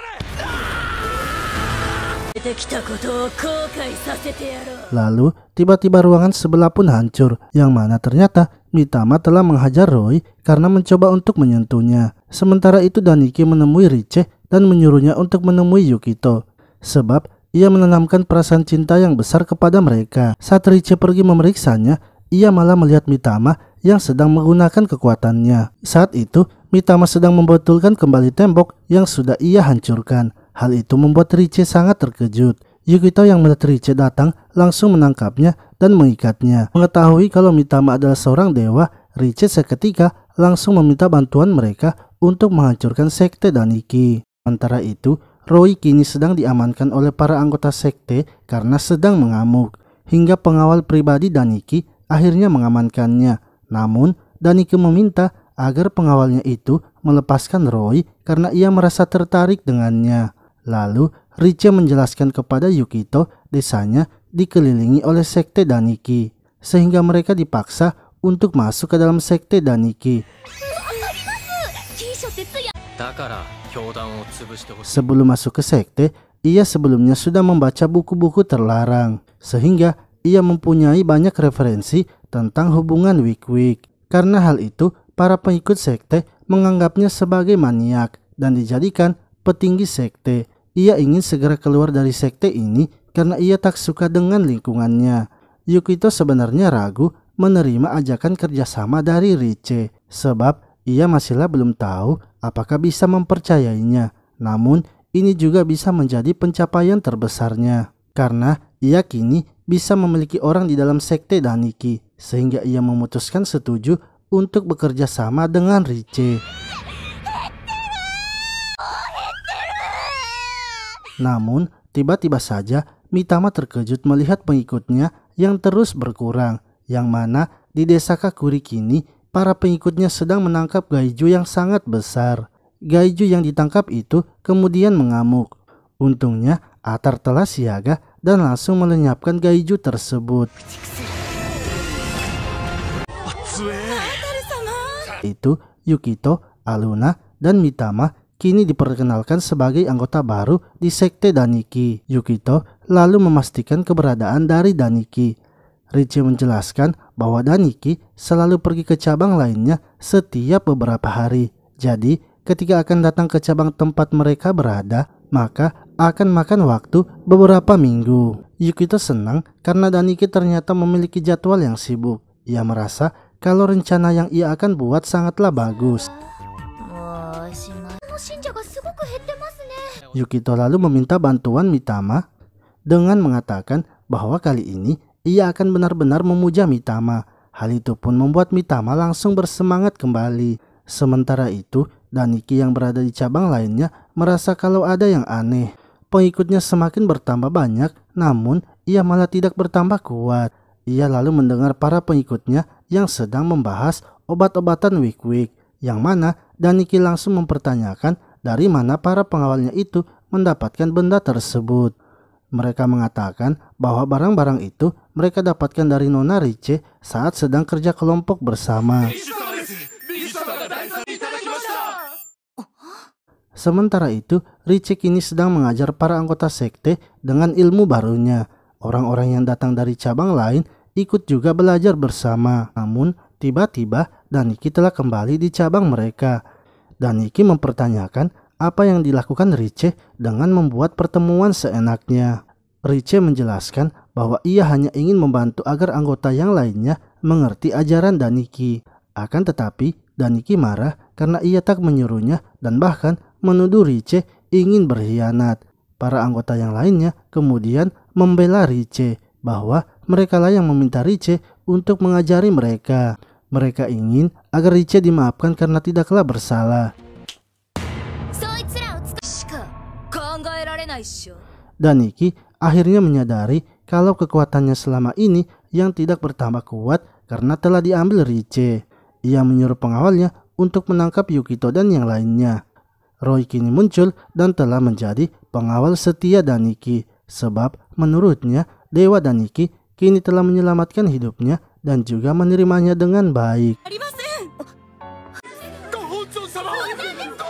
Lalu, tiba-tiba ruangan sebelah pun hancur, yang mana ternyata Mitama telah menghajar Roy karena mencoba untuk menyentuhnya. Sementara itu Daniki menemui Riche dan menyuruhnya untuk menemui Yukito. Sebab ia menanamkan perasaan cinta yang besar kepada mereka. Saat Riche pergi memeriksanya, ia malah melihat Mitama yang sedang menggunakan kekuatannya. Saat itu, Mitama sedang membetulkan kembali tembok yang sudah ia hancurkan. Hal itu membuat Rice sangat terkejut. Yukito yang melihat Rice datang langsung menangkapnya dan mengikatnya. Mengetahui kalau Mitama adalah seorang dewa, Rice seketika langsung meminta bantuan mereka untuk menghancurkan sekte Daniki. Sementara itu, Roy kini sedang diamankan oleh para anggota sekte karena sedang mengamuk. Hingga pengawal pribadi Daniki akhirnya mengamankannya. Namun, Daniki meminta agar pengawalnya itu melepaskan Roy karena ia merasa tertarik dengannya. Lalu, Richie menjelaskan kepada Yukito desanya dikelilingi oleh sekte Daniki, sehingga mereka dipaksa untuk masuk ke dalam sekte Daniki. Sebelum masuk ke sekte, ia sebelumnya sudah membaca buku-buku terlarang, sehingga ia mempunyai banyak referensi tentang hubungan Wik-Wik. Karena hal itu, para pengikut sekte menganggapnya sebagai maniak dan dijadikan petinggi sekte. Ia ingin segera keluar dari sekte ini karena ia tak suka dengan lingkungannya. Yukito sebenarnya ragu menerima ajakan kerjasama dari Riche, sebab ia masihlah belum tahu apakah bisa mempercayainya. Namun ini juga bisa menjadi pencapaian terbesarnya karena ia kini bisa memiliki orang di dalam sekte Daniki sehingga ia memutuskan setuju untuk bekerja sama dengan Rice. Namun, tiba-tiba saja Mitama terkejut melihat pengikutnya yang terus berkurang, yang mana di desa Kakuri kini para pengikutnya sedang menangkap gaiju yang sangat besar. Gaiju yang ditangkap itu kemudian mengamuk. Untungnya Atar telah siaga dan langsung melenyapkan gaiju tersebut. itu Yukito, Aluna, dan Mitama kini diperkenalkan sebagai anggota baru di sekte Daniki. Yukito lalu memastikan keberadaan dari Daniki. Richie menjelaskan bahwa Daniki selalu pergi ke cabang lainnya setiap beberapa hari. Jadi, ketika akan datang ke cabang tempat mereka berada, maka akan makan waktu beberapa minggu. Yukito senang karena Daniki ternyata memiliki jadwal yang sibuk. Ia merasa kalau rencana yang ia akan buat sangatlah bagus. Yukito lalu meminta bantuan Mitama dengan mengatakan bahwa kali ini ia akan benar-benar memuja Mitama. Hal itu pun membuat Mitama langsung bersemangat kembali. Sementara itu, Daniki yang berada di cabang lainnya merasa kalau ada yang aneh. Pengikutnya semakin bertambah banyak, namun ia malah tidak bertambah kuat. Ia lalu mendengar para pengikutnya yang sedang membahas obat-obatan Wikwik, yang mana Daniki langsung mempertanyakan dari mana para pengawalnya itu mendapatkan benda tersebut. Mereka mengatakan bahwa barang-barang itu mereka dapatkan dari Nona Rice saat sedang kerja kelompok bersama. Sementara itu, Rice kini sedang mengajar para anggota sekte dengan ilmu barunya. Orang-orang yang datang dari cabang lain ikut juga belajar bersama. Namun, tiba-tiba Daniki telah kembali di cabang mereka. Daniki mempertanyakan apa yang dilakukan Riche dengan membuat pertemuan seenaknya. Riche menjelaskan bahwa ia hanya ingin membantu agar anggota yang lainnya mengerti ajaran Daniki. Akan tetapi, Daniki marah karena ia tak menyuruhnya dan bahkan menuduh Riche ingin berkhianat. Para anggota yang lainnya kemudian membela Riche bahwa mereka lah yang meminta Rice untuk mengajari mereka. Mereka ingin agar Rice dimaafkan karena tidaklah bersalah. Dan Niki akhirnya menyadari kalau kekuatannya selama ini yang tidak bertambah kuat karena telah diambil Rice. Ia menyuruh pengawalnya untuk menangkap Yukito dan yang lainnya. Roy kini muncul dan telah menjadi pengawal setia Daniki sebab menurutnya Dewa Daniki kini telah menyelamatkan hidupnya dan juga menerimanya dengan baik.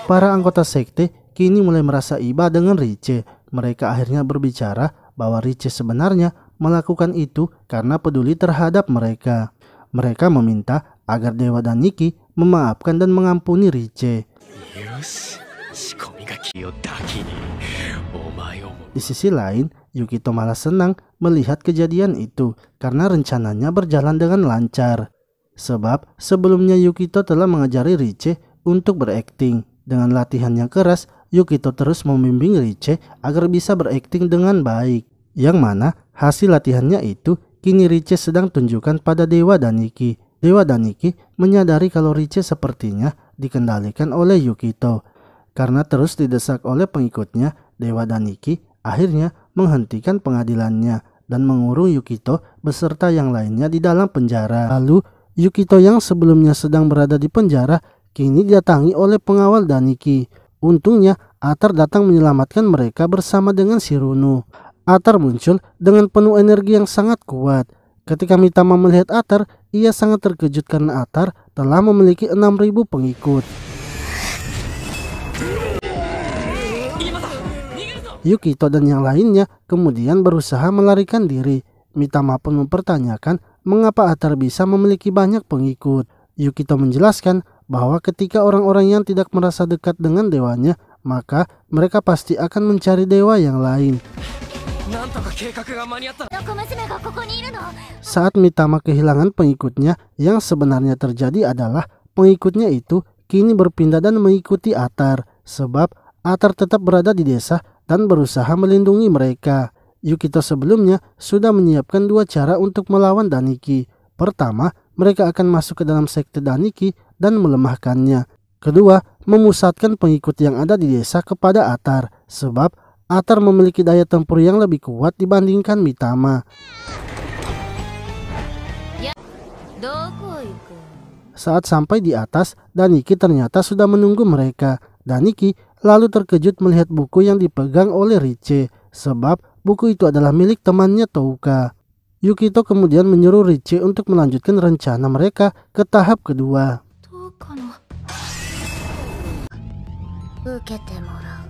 Para anggota sekte kini mulai merasa iba dengan Rice. Mereka akhirnya berbicara bahwa Rice sebenarnya melakukan itu karena peduli terhadap mereka. Mereka meminta agar Dewa dan Niki memaafkan dan mengampuni Rice. Di sisi lain, Yukito malah senang melihat kejadian itu karena rencananya berjalan dengan lancar. Sebab sebelumnya Yukito telah mengajari Riche untuk berakting. Dengan latihan yang keras, Yukito terus membimbing Riche agar bisa berakting dengan baik. Yang mana hasil latihannya itu kini Riche sedang tunjukkan pada Dewa Daniki. Dewa Daniki menyadari kalau Riche sepertinya dikendalikan oleh Yukito. Karena terus didesak oleh pengikutnya, Dewa Daniki akhirnya menghentikan pengadilannya dan mengurung Yukito beserta yang lainnya di dalam penjara. Lalu, Yukito yang sebelumnya sedang berada di penjara kini didatangi oleh pengawal Daniki. Untungnya, Atar datang menyelamatkan mereka bersama dengan Shirunu. Atar muncul dengan penuh energi yang sangat kuat. Ketika Mitama melihat Atar, ia sangat terkejut karena Atar telah memiliki 6.000 pengikut. Yukito dan yang lainnya kemudian berusaha melarikan diri. Mitama pun mempertanyakan mengapa Atar bisa memiliki banyak pengikut. Yukito menjelaskan bahwa ketika orang-orang yang tidak merasa dekat dengan dewanya, maka mereka pasti akan mencari dewa yang lain. Saat Mitama kehilangan pengikutnya, yang sebenarnya terjadi adalah pengikutnya itu kini berpindah dan mengikuti Atar, sebab Atar tetap berada di desa dan berusaha melindungi mereka. Yukito sebelumnya sudah menyiapkan dua cara untuk melawan Daniki. Pertama, mereka akan masuk ke dalam sekte Daniki dan melemahkannya. Kedua, memusatkan pengikut yang ada di desa kepada Atar, sebab Atar memiliki daya tempur yang lebih kuat dibandingkan Mitama. Ya, Saat sampai di atas, Daniki ternyata sudah menunggu mereka. Daniki lalu terkejut melihat buku yang dipegang oleh Riche, sebab buku itu adalah milik temannya Touka. Yukito kemudian menyuruh Riche untuk melanjutkan rencana mereka ke tahap kedua.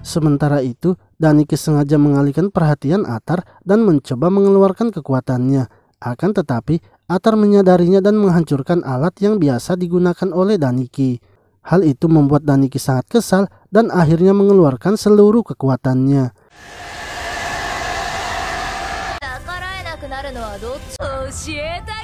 Sementara itu, Daniki sengaja mengalihkan perhatian Atar dan mencoba mengeluarkan kekuatannya. Akan tetapi, Atar menyadarinya dan menghancurkan alat yang biasa digunakan oleh Daniki. Hal itu membuat Daniki sangat kesal dan akhirnya mengeluarkan seluruh kekuatannya.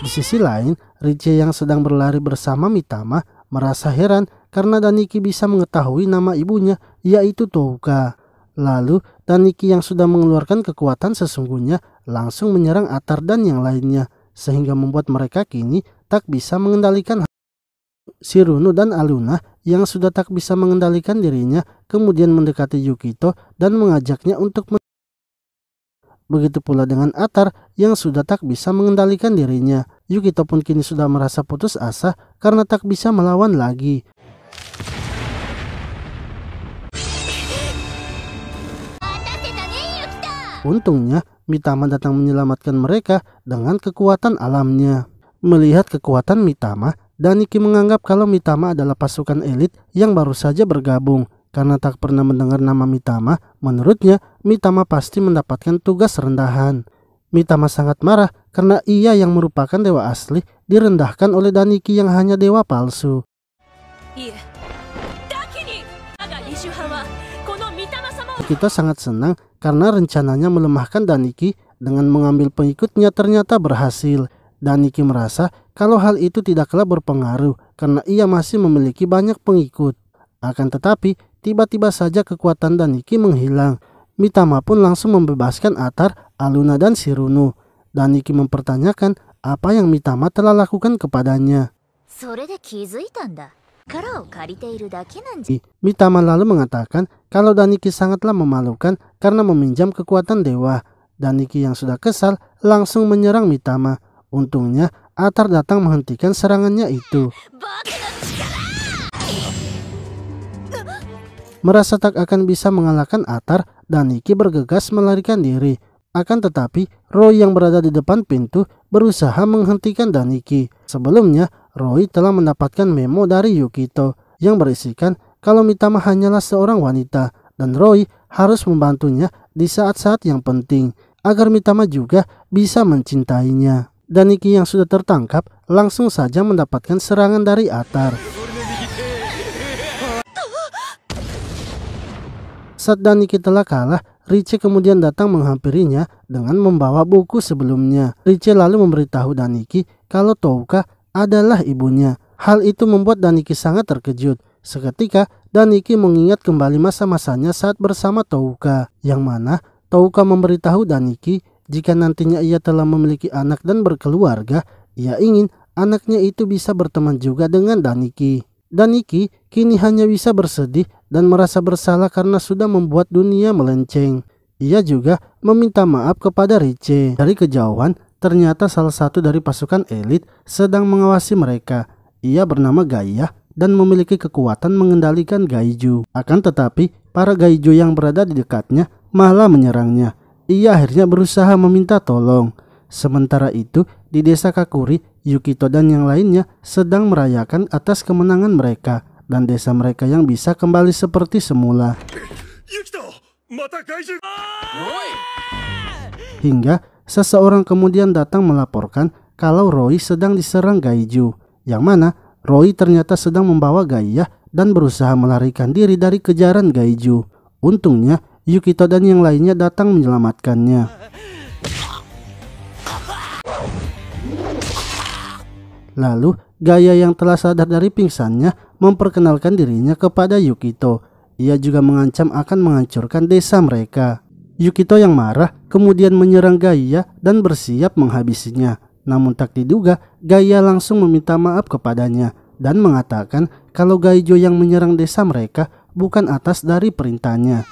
Di sisi lain, Rije yang sedang berlari bersama Mitama merasa heran karena Daniki bisa mengetahui nama ibunya, yaitu Touka. Lalu, Daniki yang sudah mengeluarkan kekuatan sesungguhnya langsung menyerang Atar dan yang lainnya, sehingga membuat mereka kini tak bisa mengendalikan Shirunu dan Aluna yang sudah tak bisa mengendalikan dirinya kemudian mendekati Yukito dan mengajaknya untuk men Begitu pula dengan Atar yang sudah tak bisa mengendalikan dirinya. Yukito pun kini sudah merasa putus asa karena tak bisa melawan lagi. Untungnya, Mitama datang menyelamatkan mereka dengan kekuatan alamnya. Melihat kekuatan Mitama, Daniki menganggap kalau Mitama adalah pasukan elit yang baru saja bergabung. Karena tak pernah mendengar nama Mitama, menurutnya Mitama pasti mendapatkan tugas rendahan. Mitama sangat marah karena ia yang merupakan dewa asli direndahkan oleh Daniki yang hanya dewa palsu. Iya. Kita sangat senang karena rencananya melemahkan Daniki dengan mengambil pengikutnya ternyata berhasil. Daniki merasa kalau hal itu tidaklah berpengaruh karena ia masih memiliki banyak pengikut. Akan tetapi, tiba-tiba saja kekuatan Daniki menghilang. Mitama pun langsung membebaskan Atar, Aluna dan Sirunu. Daniki mempertanyakan apa yang Mitama telah lakukan kepadanya. Mitama lalu mengatakan kalau Daniki sangatlah memalukan karena meminjam kekuatan dewa. Daniki yang sudah kesal langsung menyerang Mitama. Untungnya Atar datang menghentikan serangannya itu. Merasa tak akan bisa mengalahkan Atar, Daniki bergegas melarikan diri. Akan tetapi, Roy yang berada di depan pintu berusaha menghentikan Daniki. Sebelumnya, Roy telah mendapatkan memo dari Yukito yang berisikan kalau Mitama hanyalah seorang wanita dan Roy harus membantunya di saat-saat yang penting agar Mitama juga bisa mencintainya. Daniki yang sudah tertangkap langsung saja mendapatkan serangan dari Atar. Saat Daniki telah kalah, Richie kemudian datang menghampirinya dengan membawa buku sebelumnya. Richie lalu memberitahu Daniki kalau Touka adalah ibunya. Hal itu membuat Daniki sangat terkejut. Seketika, Daniki mengingat kembali masa-masanya saat bersama Touka, yang mana Touka memberitahu Daniki jika nantinya ia telah memiliki anak dan berkeluarga, ia ingin anaknya itu bisa berteman juga dengan Daniki. Daniki kini hanya bisa bersedih dan merasa bersalah karena sudah membuat dunia melenceng. Ia juga meminta maaf kepada Rice. Dari kejauhan, ternyata salah satu dari pasukan elit sedang mengawasi mereka. Ia bernama Gaia dan memiliki kekuatan mengendalikan Gaiju. Akan tetapi, para Gaiju yang berada di dekatnya malah menyerangnya. Ia akhirnya berusaha meminta tolong. Sementara itu, di desa Kakuri, Yukito dan yang lainnya sedang merayakan atas kemenangan mereka dan desa mereka yang bisa kembali seperti semula. Hingga seseorang kemudian datang melaporkan kalau Roy sedang diserang Gaiju, yang mana Roy ternyata sedang membawa Gaia dan berusaha melarikan diri dari kejaran Gaiju. Untungnya, Yukito dan yang lainnya datang menyelamatkannya. Lalu, Gaya yang telah sadar dari pingsannya memperkenalkan dirinya kepada Yukito. Ia juga mengancam akan menghancurkan desa mereka. Yukito yang marah kemudian menyerang Gaya dan bersiap menghabisinya. Namun tak diduga, Gaya langsung meminta maaf kepadanya dan mengatakan kalau Gaijo yang menyerang desa mereka bukan atas dari perintahnya.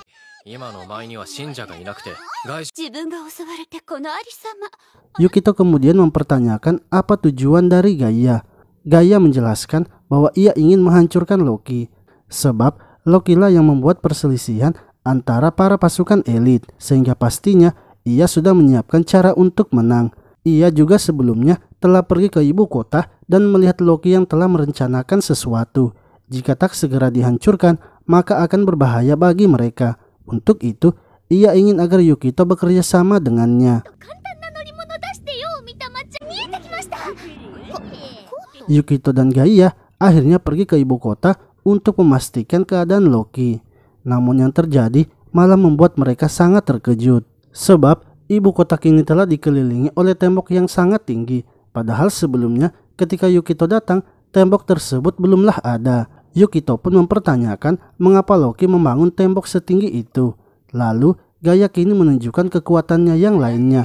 Yukito kemudian mempertanyakan apa tujuan dari Gaia. Gaia menjelaskan bahwa ia ingin menghancurkan Loki, sebab Loki lah yang membuat perselisihan antara para pasukan elit, sehingga pastinya ia sudah menyiapkan cara untuk menang. Ia juga sebelumnya telah pergi ke ibu kota dan melihat Loki yang telah merencanakan sesuatu. Jika tak segera dihancurkan, maka akan berbahaya bagi mereka. Untuk itu, ia ingin agar Yukito bekerja sama dengannya. Yukito dan Gaia akhirnya pergi ke ibu kota untuk memastikan keadaan Loki. Namun yang terjadi malah membuat mereka sangat terkejut. Sebab ibu kota kini telah dikelilingi oleh tembok yang sangat tinggi. Padahal sebelumnya ketika Yukito datang, tembok tersebut belumlah ada. Yukito pun mempertanyakan mengapa Loki membangun tembok setinggi itu. Lalu, gaya kini menunjukkan kekuatannya yang lainnya.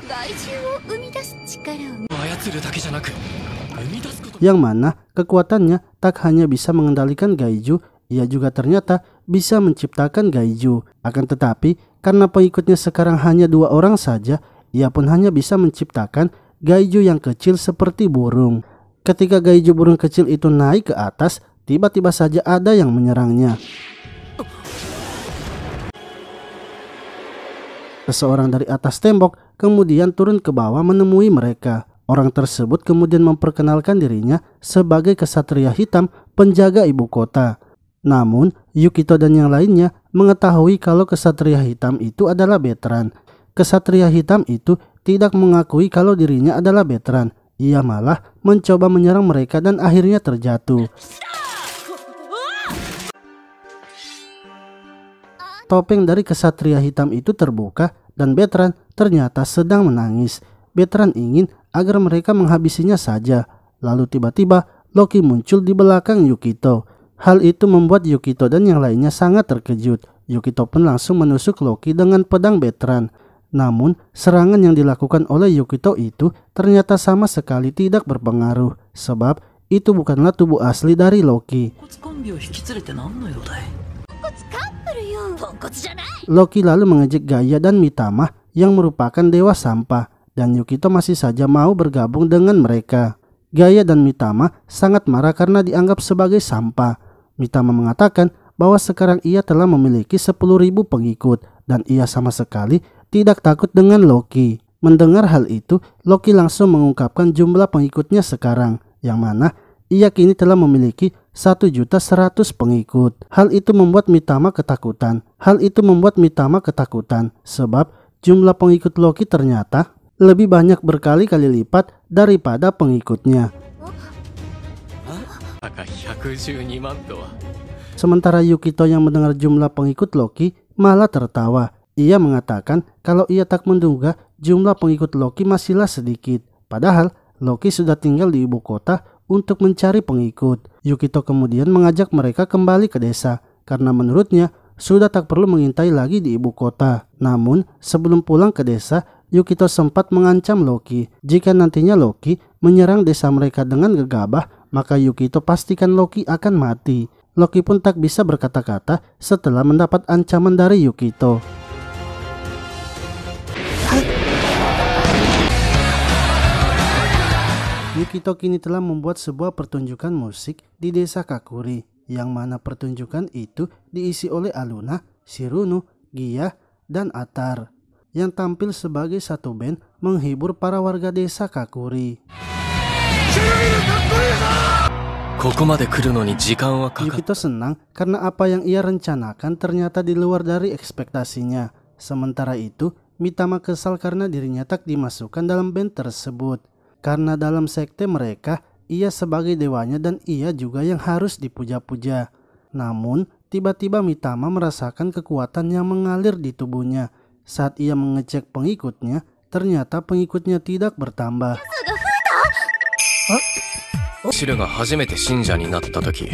Yang mana kekuatannya tak hanya bisa mengendalikan Gaiju, ia juga ternyata bisa menciptakan Gaiju. Akan tetapi, karena pengikutnya sekarang hanya dua orang saja, ia pun hanya bisa menciptakan Gaiju yang kecil seperti burung. Ketika Gaiju burung kecil itu naik ke atas, tiba-tiba saja ada yang menyerangnya. Seseorang dari atas tembok kemudian turun ke bawah menemui mereka. Orang tersebut kemudian memperkenalkan dirinya sebagai kesatria hitam penjaga ibu kota. Namun, Yukito dan yang lainnya mengetahui kalau kesatria hitam itu adalah veteran. Kesatria hitam itu tidak mengakui kalau dirinya adalah veteran. Ia malah mencoba menyerang mereka dan akhirnya terjatuh. Topeng dari kesatria hitam itu terbuka dan Betran ternyata sedang menangis. Betran ingin agar mereka menghabisinya saja. Lalu tiba-tiba Loki muncul di belakang Yukito. Hal itu membuat Yukito dan yang lainnya sangat terkejut. Yukito pun langsung menusuk Loki dengan pedang Betran. Namun, serangan yang dilakukan oleh Yukito itu ternyata sama sekali tidak berpengaruh sebab itu bukanlah tubuh asli dari Loki. Loki lalu mengejek Gaia dan Mitama yang merupakan dewa sampah dan Yukito masih saja mau bergabung dengan mereka. Gaia dan Mitama sangat marah karena dianggap sebagai sampah. Mitama mengatakan bahwa sekarang ia telah memiliki 10.000 pengikut dan ia sama sekali tidak takut dengan Loki. Mendengar hal itu, Loki langsung mengungkapkan jumlah pengikutnya sekarang, yang mana ia kini telah memiliki juta seratus pengikut. Hal itu membuat Mitama ketakutan. Hal itu membuat Mitama ketakutan sebab jumlah pengikut Loki ternyata lebih banyak berkali-kali lipat daripada pengikutnya. Sementara Yukito yang mendengar jumlah pengikut Loki malah tertawa. Ia mengatakan kalau ia tak menduga jumlah pengikut Loki masihlah sedikit. Padahal Loki sudah tinggal di ibu kota untuk mencari pengikut. Yukito kemudian mengajak mereka kembali ke desa karena menurutnya sudah tak perlu mengintai lagi di ibu kota. Namun, sebelum pulang ke desa, Yukito sempat mengancam Loki. Jika nantinya Loki menyerang desa mereka dengan gegabah, maka Yukito pastikan Loki akan mati. Loki pun tak bisa berkata-kata setelah mendapat ancaman dari Yukito. Yukito kini telah membuat sebuah pertunjukan musik di desa Kakuri, yang mana pertunjukan itu diisi oleh Aluna, Shiruno, Gia, dan Atar, yang tampil sebagai satu band menghibur para warga desa Kakuri. Yukito senang karena apa yang ia rencanakan ternyata di luar dari ekspektasinya. Sementara itu, Mitama kesal karena dirinya tak dimasukkan dalam band tersebut karena dalam sekte mereka ia sebagai dewanya dan ia juga yang harus dipuja-puja. Namun, tiba-tiba Mitama merasakan kekuatan yang mengalir di tubuhnya. Saat ia mengecek pengikutnya, ternyata pengikutnya tidak bertambah.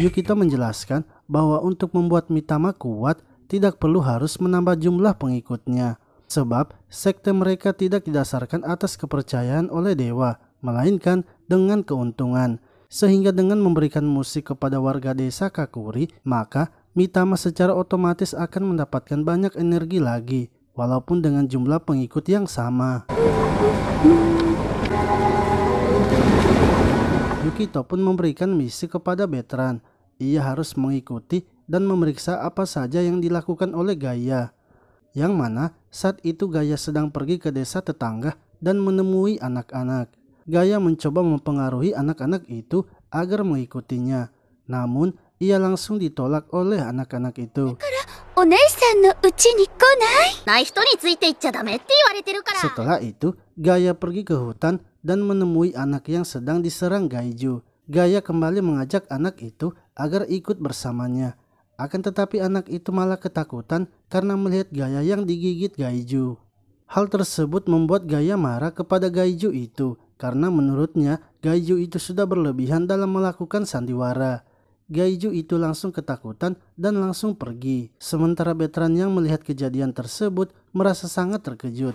Yukito menjelaskan bahwa untuk membuat Mitama kuat, tidak perlu harus menambah jumlah pengikutnya. Sebab, sekte mereka tidak didasarkan atas kepercayaan oleh dewa, melainkan dengan keuntungan. Sehingga dengan memberikan musik kepada warga desa Kakuri, maka Mitama secara otomatis akan mendapatkan banyak energi lagi, walaupun dengan jumlah pengikut yang sama. Yukito pun memberikan misi kepada Betran. Ia harus mengikuti dan memeriksa apa saja yang dilakukan oleh Gaia. Yang mana saat itu Gaia sedang pergi ke desa tetangga dan menemui anak-anak. Gaya mencoba mempengaruhi anak-anak itu agar mengikutinya. Namun, ia langsung ditolak oleh anak-anak itu. Setelah itu, Gaya pergi ke hutan dan menemui anak yang sedang diserang Gaiju. Gaya kembali mengajak anak itu agar ikut bersamanya. Akan tetapi anak itu malah ketakutan karena melihat Gaya yang digigit Gaiju. Hal tersebut membuat Gaya marah kepada Gaiju itu karena menurutnya Gaiju itu sudah berlebihan dalam melakukan sandiwara. Gaiju itu langsung ketakutan dan langsung pergi, sementara Betran yang melihat kejadian tersebut merasa sangat terkejut.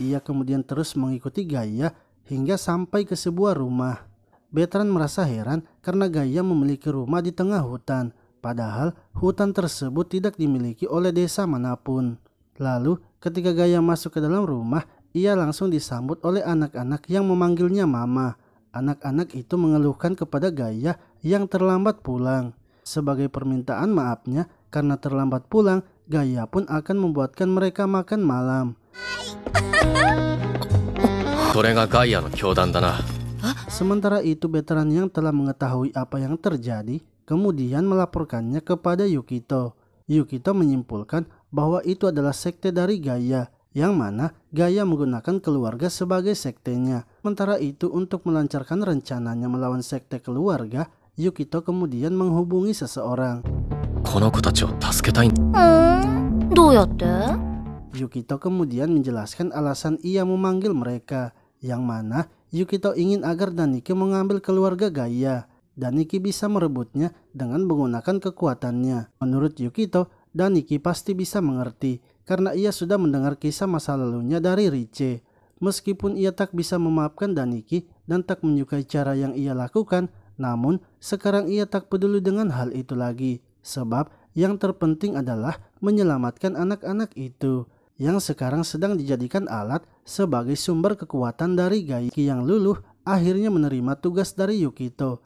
Ia kemudian terus mengikuti Gaya hingga sampai ke sebuah rumah. Betran merasa heran karena Gaya memiliki rumah di tengah hutan, padahal hutan tersebut tidak dimiliki oleh desa manapun. Lalu Ketika Gaya masuk ke dalam rumah, ia langsung disambut oleh anak-anak yang memanggilnya Mama. Anak-anak itu mengeluhkan kepada Gaya yang terlambat pulang. Sebagai permintaan maafnya, karena terlambat pulang, Gaya pun akan membuatkan mereka makan malam. Sementara itu veteran yang telah mengetahui apa yang terjadi kemudian melaporkannya kepada Yukito. Yukito menyimpulkan bahwa itu adalah sekte dari Gaia yang mana Gaia menggunakan keluarga sebagai sektenya. Sementara itu untuk melancarkan rencananya melawan sekte keluarga, Yukito kemudian menghubungi seseorang. Hmm, Yukito kemudian menjelaskan alasan ia memanggil mereka, yang mana Yukito ingin agar Daniki mengambil keluarga Gaia. Daniki bisa merebutnya dengan menggunakan kekuatannya. Menurut Yukito, dan Niki pasti bisa mengerti karena ia sudah mendengar kisah masa lalunya dari Rice. Meskipun ia tak bisa memaafkan Daniki dan tak menyukai cara yang ia lakukan, namun sekarang ia tak peduli dengan hal itu lagi. Sebab yang terpenting adalah menyelamatkan anak-anak itu yang sekarang sedang dijadikan alat sebagai sumber kekuatan dari Gaiki yang luluh akhirnya menerima tugas dari Yukito.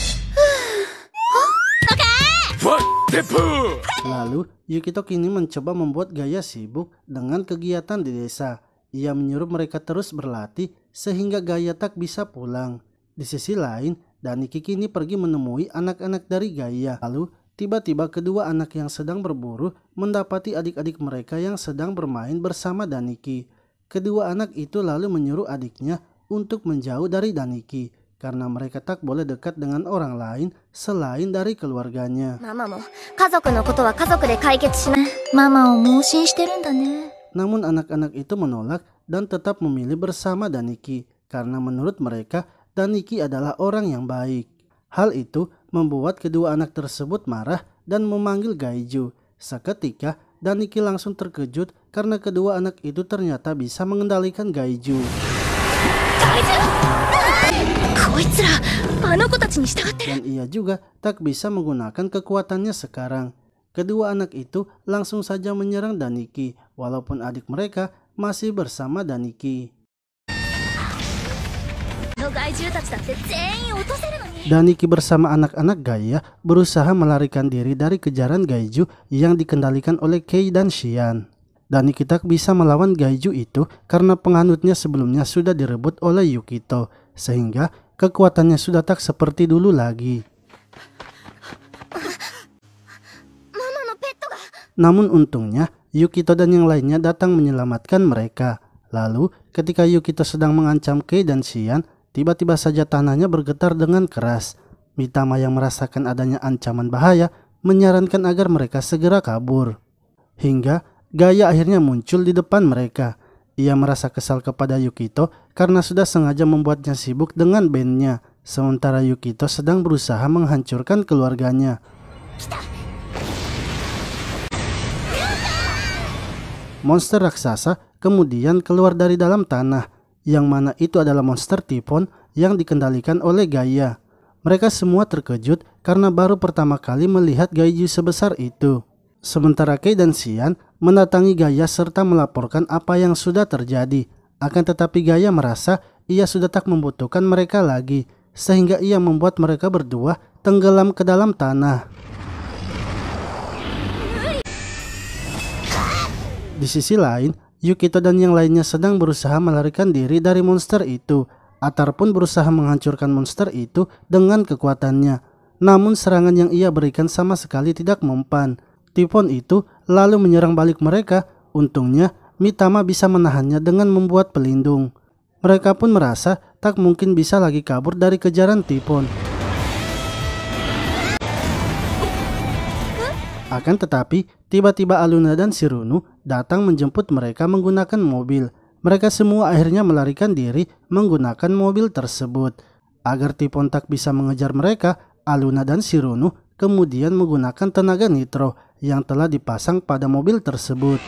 Lalu, Yukito kini mencoba membuat Gaya sibuk dengan kegiatan di desa. Ia menyuruh mereka terus berlatih sehingga Gaya tak bisa pulang. Di sisi lain, Daniki kini pergi menemui anak-anak dari Gaya. Lalu, tiba-tiba kedua anak yang sedang berburu mendapati adik-adik mereka yang sedang bermain bersama Daniki. Kedua anak itu lalu menyuruh adiknya untuk menjauh dari Daniki karena mereka tak boleh dekat dengan orang lain selain dari keluarganya. Namun anak-anak itu menolak dan tetap memilih bersama Daniki karena menurut mereka Daniki adalah orang yang baik. Hal itu membuat kedua anak tersebut marah dan memanggil Gaiju. Seketika Daniki langsung terkejut karena kedua anak itu ternyata bisa mengendalikan Gaiju. Gaiju? Dan ia juga tak bisa menggunakan kekuatannya sekarang. Kedua anak itu langsung saja menyerang Daniki, walaupun adik mereka masih bersama Daniki. Daniki bersama anak-anak Gaia berusaha melarikan diri dari kejaran Gaiju yang dikendalikan oleh Kei dan Shian. Daniki tak bisa melawan Gaiju itu karena penganutnya sebelumnya sudah direbut oleh Yukito, sehingga kekuatannya sudah tak seperti dulu lagi. Namun untungnya, Yukito dan yang lainnya datang menyelamatkan mereka. Lalu, ketika Yukito sedang mengancam Kei dan Sian, tiba-tiba saja tanahnya bergetar dengan keras. Mitama yang merasakan adanya ancaman bahaya menyarankan agar mereka segera kabur. Hingga Gaya akhirnya muncul di depan mereka. Ia merasa kesal kepada Yukito karena sudah sengaja membuatnya sibuk dengan bandnya, sementara Yukito sedang berusaha menghancurkan keluarganya. Monster raksasa kemudian keluar dari dalam tanah, yang mana itu adalah monster Tifon yang dikendalikan oleh Gaia. Mereka semua terkejut karena baru pertama kali melihat Gaiju sebesar itu. Sementara Kei dan Sian mendatangi Gaia serta melaporkan apa yang sudah terjadi. Akan tetapi Gaya merasa ia sudah tak membutuhkan mereka lagi, sehingga ia membuat mereka berdua tenggelam ke dalam tanah. Di sisi lain, Yukito dan yang lainnya sedang berusaha melarikan diri dari monster itu. Atar pun berusaha menghancurkan monster itu dengan kekuatannya. Namun serangan yang ia berikan sama sekali tidak mempan. Tifon itu lalu menyerang balik mereka. Untungnya Mitama bisa menahannya dengan membuat pelindung. Mereka pun merasa tak mungkin bisa lagi kabur dari kejaran Tipon. Akan tetapi, tiba-tiba Aluna dan Sirunu datang menjemput mereka menggunakan mobil. Mereka semua akhirnya melarikan diri menggunakan mobil tersebut. Agar Tipon tak bisa mengejar mereka, Aluna dan Sirunu kemudian menggunakan tenaga nitro yang telah dipasang pada mobil tersebut.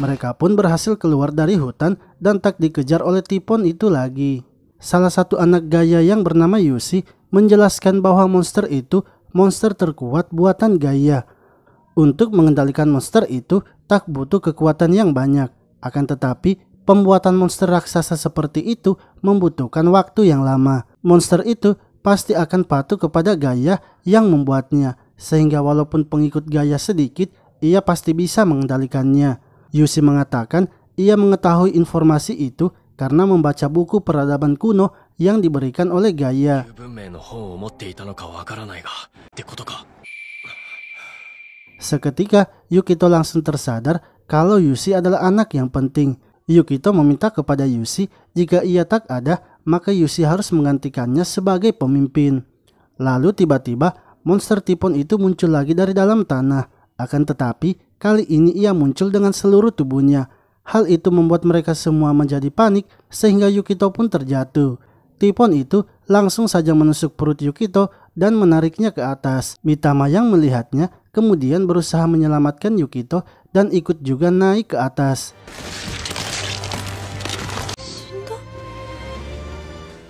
Mereka pun berhasil keluar dari hutan dan tak dikejar oleh Tipon itu lagi. Salah satu anak Gaya yang bernama Yusi menjelaskan bahwa monster itu monster terkuat buatan Gaya. Untuk mengendalikan monster itu tak butuh kekuatan yang banyak. Akan tetapi, pembuatan monster raksasa seperti itu membutuhkan waktu yang lama. Monster itu pasti akan patuh kepada Gaya yang membuatnya, sehingga walaupun pengikut Gaya sedikit, ia pasti bisa mengendalikannya. Yusi mengatakan ia mengetahui informasi itu karena membaca buku peradaban kuno yang diberikan oleh Gaia. Seketika, Yukito langsung tersadar kalau Yusi adalah anak yang penting. Yukito meminta kepada Yusi jika ia tak ada, maka Yusi harus menggantikannya sebagai pemimpin. Lalu tiba-tiba, monster tipon itu muncul lagi dari dalam tanah. Akan tetapi, kali ini ia muncul dengan seluruh tubuhnya. Hal itu membuat mereka semua menjadi panik sehingga Yukito pun terjatuh. Tipon itu langsung saja menusuk perut Yukito dan menariknya ke atas. Mitama yang melihatnya kemudian berusaha menyelamatkan Yukito dan ikut juga naik ke atas.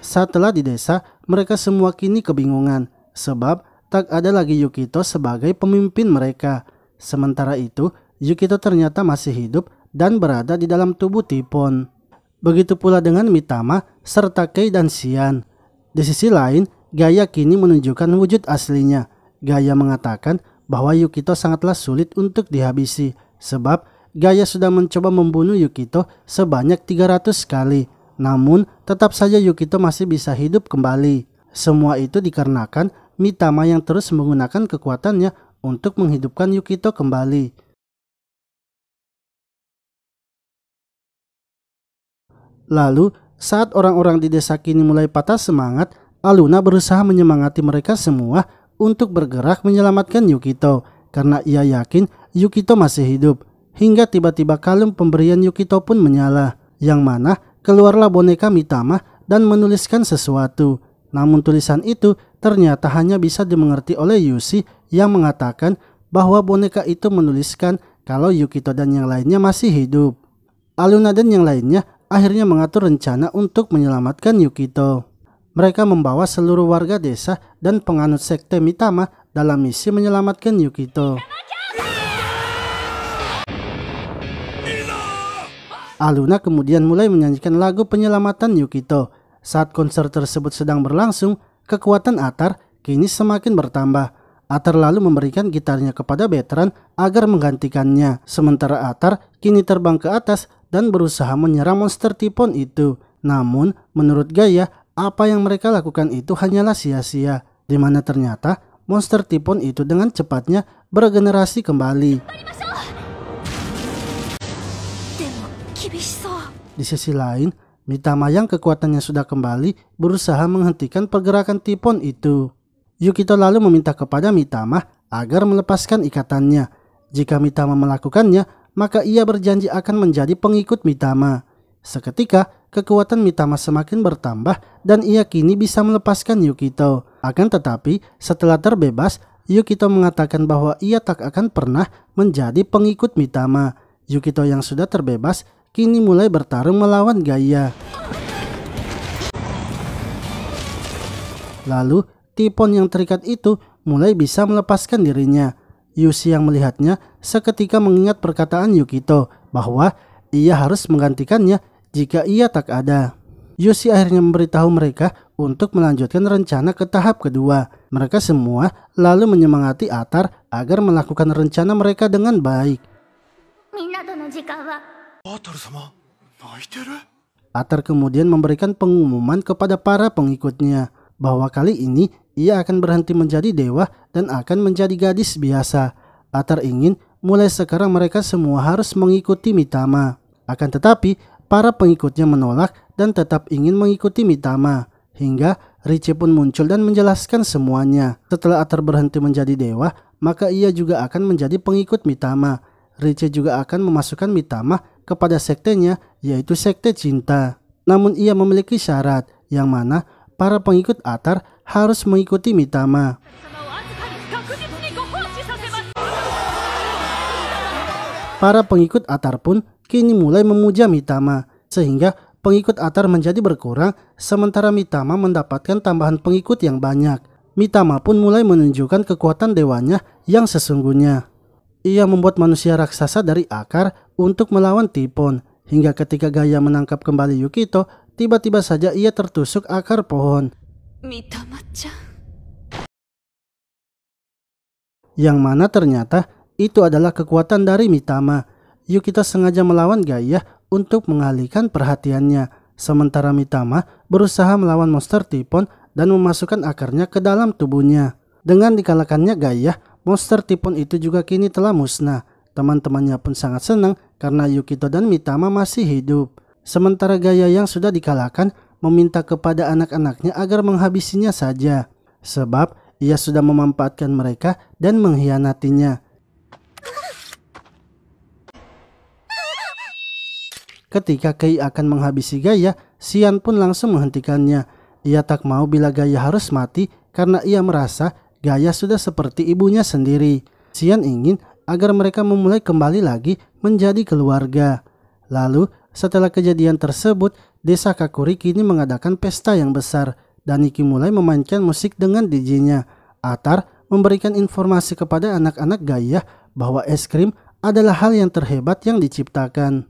Setelah di desa, mereka semua kini kebingungan sebab tak ada lagi Yukito sebagai pemimpin mereka. Sementara itu, Yukito ternyata masih hidup dan berada di dalam tubuh Tipon. Begitu pula dengan Mitama serta Kei dan Sian. Di sisi lain, Gaya kini menunjukkan wujud aslinya. Gaya mengatakan bahwa Yukito sangatlah sulit untuk dihabisi sebab Gaya sudah mencoba membunuh Yukito sebanyak 300 kali. Namun, tetap saja Yukito masih bisa hidup kembali. Semua itu dikarenakan Mitama yang terus menggunakan kekuatannya untuk menghidupkan Yukito kembali. Lalu, saat orang-orang di desa kini mulai patah semangat, Aluna berusaha menyemangati mereka semua untuk bergerak menyelamatkan Yukito karena ia yakin Yukito masih hidup. Hingga tiba-tiba kalung pemberian Yukito pun menyala, yang mana keluarlah boneka Mitama dan menuliskan sesuatu. Namun tulisan itu ternyata hanya bisa dimengerti oleh Yusi yang mengatakan bahwa boneka itu menuliskan kalau Yukito dan yang lainnya masih hidup. Aluna dan yang lainnya akhirnya mengatur rencana untuk menyelamatkan Yukito. Mereka membawa seluruh warga desa dan penganut sekte Mitama dalam misi menyelamatkan Yukito. Aluna kemudian mulai menyanyikan lagu penyelamatan Yukito. Saat konser tersebut sedang berlangsung, kekuatan Atar kini semakin bertambah Atar lalu memberikan gitarnya kepada veteran agar menggantikannya. Sementara Atar kini terbang ke atas dan berusaha menyerang monster tipon itu. Namun, menurut Gaya, apa yang mereka lakukan itu hanyalah sia-sia. Di mana ternyata monster tipon itu dengan cepatnya beregenerasi kembali. Di sisi lain, Mitama yang kekuatannya sudah kembali berusaha menghentikan pergerakan tipon itu. Yukito lalu meminta kepada Mitama agar melepaskan ikatannya. Jika Mitama melakukannya, maka ia berjanji akan menjadi pengikut Mitama. Seketika, kekuatan Mitama semakin bertambah dan ia kini bisa melepaskan Yukito. Akan tetapi, setelah terbebas, Yukito mengatakan bahwa ia tak akan pernah menjadi pengikut Mitama. Yukito yang sudah terbebas kini mulai bertarung melawan Gaia. Lalu, Tipon yang terikat itu mulai bisa melepaskan dirinya. Yusi yang melihatnya seketika mengingat perkataan Yukito bahwa ia harus menggantikannya jika ia tak ada. Yusi akhirnya memberitahu mereka untuk melanjutkan rencana ke tahap kedua. Mereka semua lalu menyemangati Atar agar melakukan rencana mereka dengan baik. Atar kemudian memberikan pengumuman kepada para pengikutnya bahwa kali ini ia akan berhenti menjadi dewa dan akan menjadi gadis biasa. Atar ingin mulai sekarang mereka semua harus mengikuti Mitama. Akan tetapi, para pengikutnya menolak dan tetap ingin mengikuti Mitama. Hingga Richie pun muncul dan menjelaskan semuanya. Setelah Atar berhenti menjadi dewa, maka ia juga akan menjadi pengikut Mitama. Richie juga akan memasukkan Mitama kepada sektenya, yaitu sekte cinta. Namun ia memiliki syarat, yang mana para pengikut Atar harus mengikuti Mitama. Para pengikut Atar pun kini mulai memuja Mitama, sehingga pengikut Atar menjadi berkurang sementara Mitama mendapatkan tambahan pengikut yang banyak. Mitama pun mulai menunjukkan kekuatan dewanya yang sesungguhnya. Ia membuat manusia raksasa dari akar untuk melawan Tipon, hingga ketika Gaya menangkap kembali Yukito, Tiba-tiba saja ia tertusuk akar pohon. Yang mana ternyata itu adalah kekuatan dari Mitama. Yukita sengaja melawan Gaia untuk mengalihkan perhatiannya. Sementara Mitama berusaha melawan monster Tipon dan memasukkan akarnya ke dalam tubuhnya. Dengan dikalahkannya Gaia, monster Tipon itu juga kini telah musnah. Teman-temannya pun sangat senang karena Yukito dan Mitama masih hidup. Sementara Gaya yang sudah dikalahkan meminta kepada anak-anaknya agar menghabisinya saja, sebab ia sudah memanfaatkan mereka dan mengkhianatinya. Ketika Kei akan menghabisi Gaya, Sian pun langsung menghentikannya. Ia tak mau bila Gaya harus mati karena ia merasa Gaya sudah seperti ibunya sendiri. Sian ingin agar mereka memulai kembali lagi menjadi keluarga. Lalu setelah kejadian tersebut, desa Kakuri kini mengadakan pesta yang besar dan Niki mulai memainkan musik dengan DJ-nya. Atar memberikan informasi kepada anak-anak Gaia bahwa es krim adalah hal yang terhebat yang diciptakan.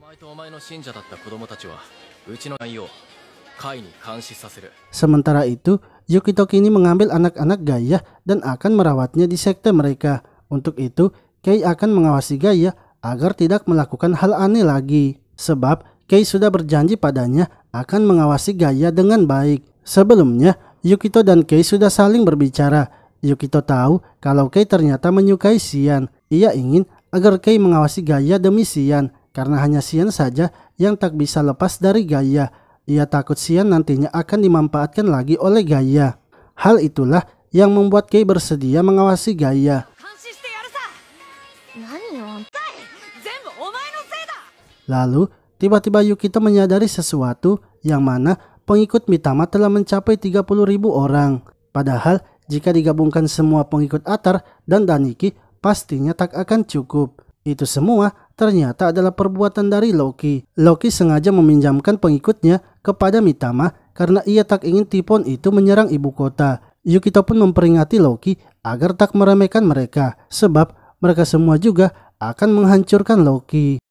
Sementara itu, Yukito kini mengambil anak-anak Gaia dan akan merawatnya di sekte mereka. Untuk itu, Kei akan mengawasi Gaia agar tidak melakukan hal aneh lagi. Sebab, Kei sudah berjanji padanya akan mengawasi Gaia dengan baik. Sebelumnya, Yukito dan Kei sudah saling berbicara. Yukito tahu kalau Kei ternyata menyukai Sian. Ia ingin agar Kei mengawasi Gaia demi Sian karena hanya Sian saja yang tak bisa lepas dari Gaia. Ia takut Sian nantinya akan dimanfaatkan lagi oleh Gaia. Hal itulah yang membuat Kei bersedia mengawasi Gaia. Lalu, Tiba-tiba Yukito menyadari sesuatu yang mana pengikut Mitama telah mencapai 30.000 orang. Padahal jika digabungkan semua pengikut Atar dan Daniki pastinya tak akan cukup. Itu semua ternyata adalah perbuatan dari Loki. Loki sengaja meminjamkan pengikutnya kepada Mitama karena ia tak ingin Tipon itu menyerang ibu kota. Yukito pun memperingati Loki agar tak meremehkan mereka sebab mereka semua juga akan menghancurkan Loki.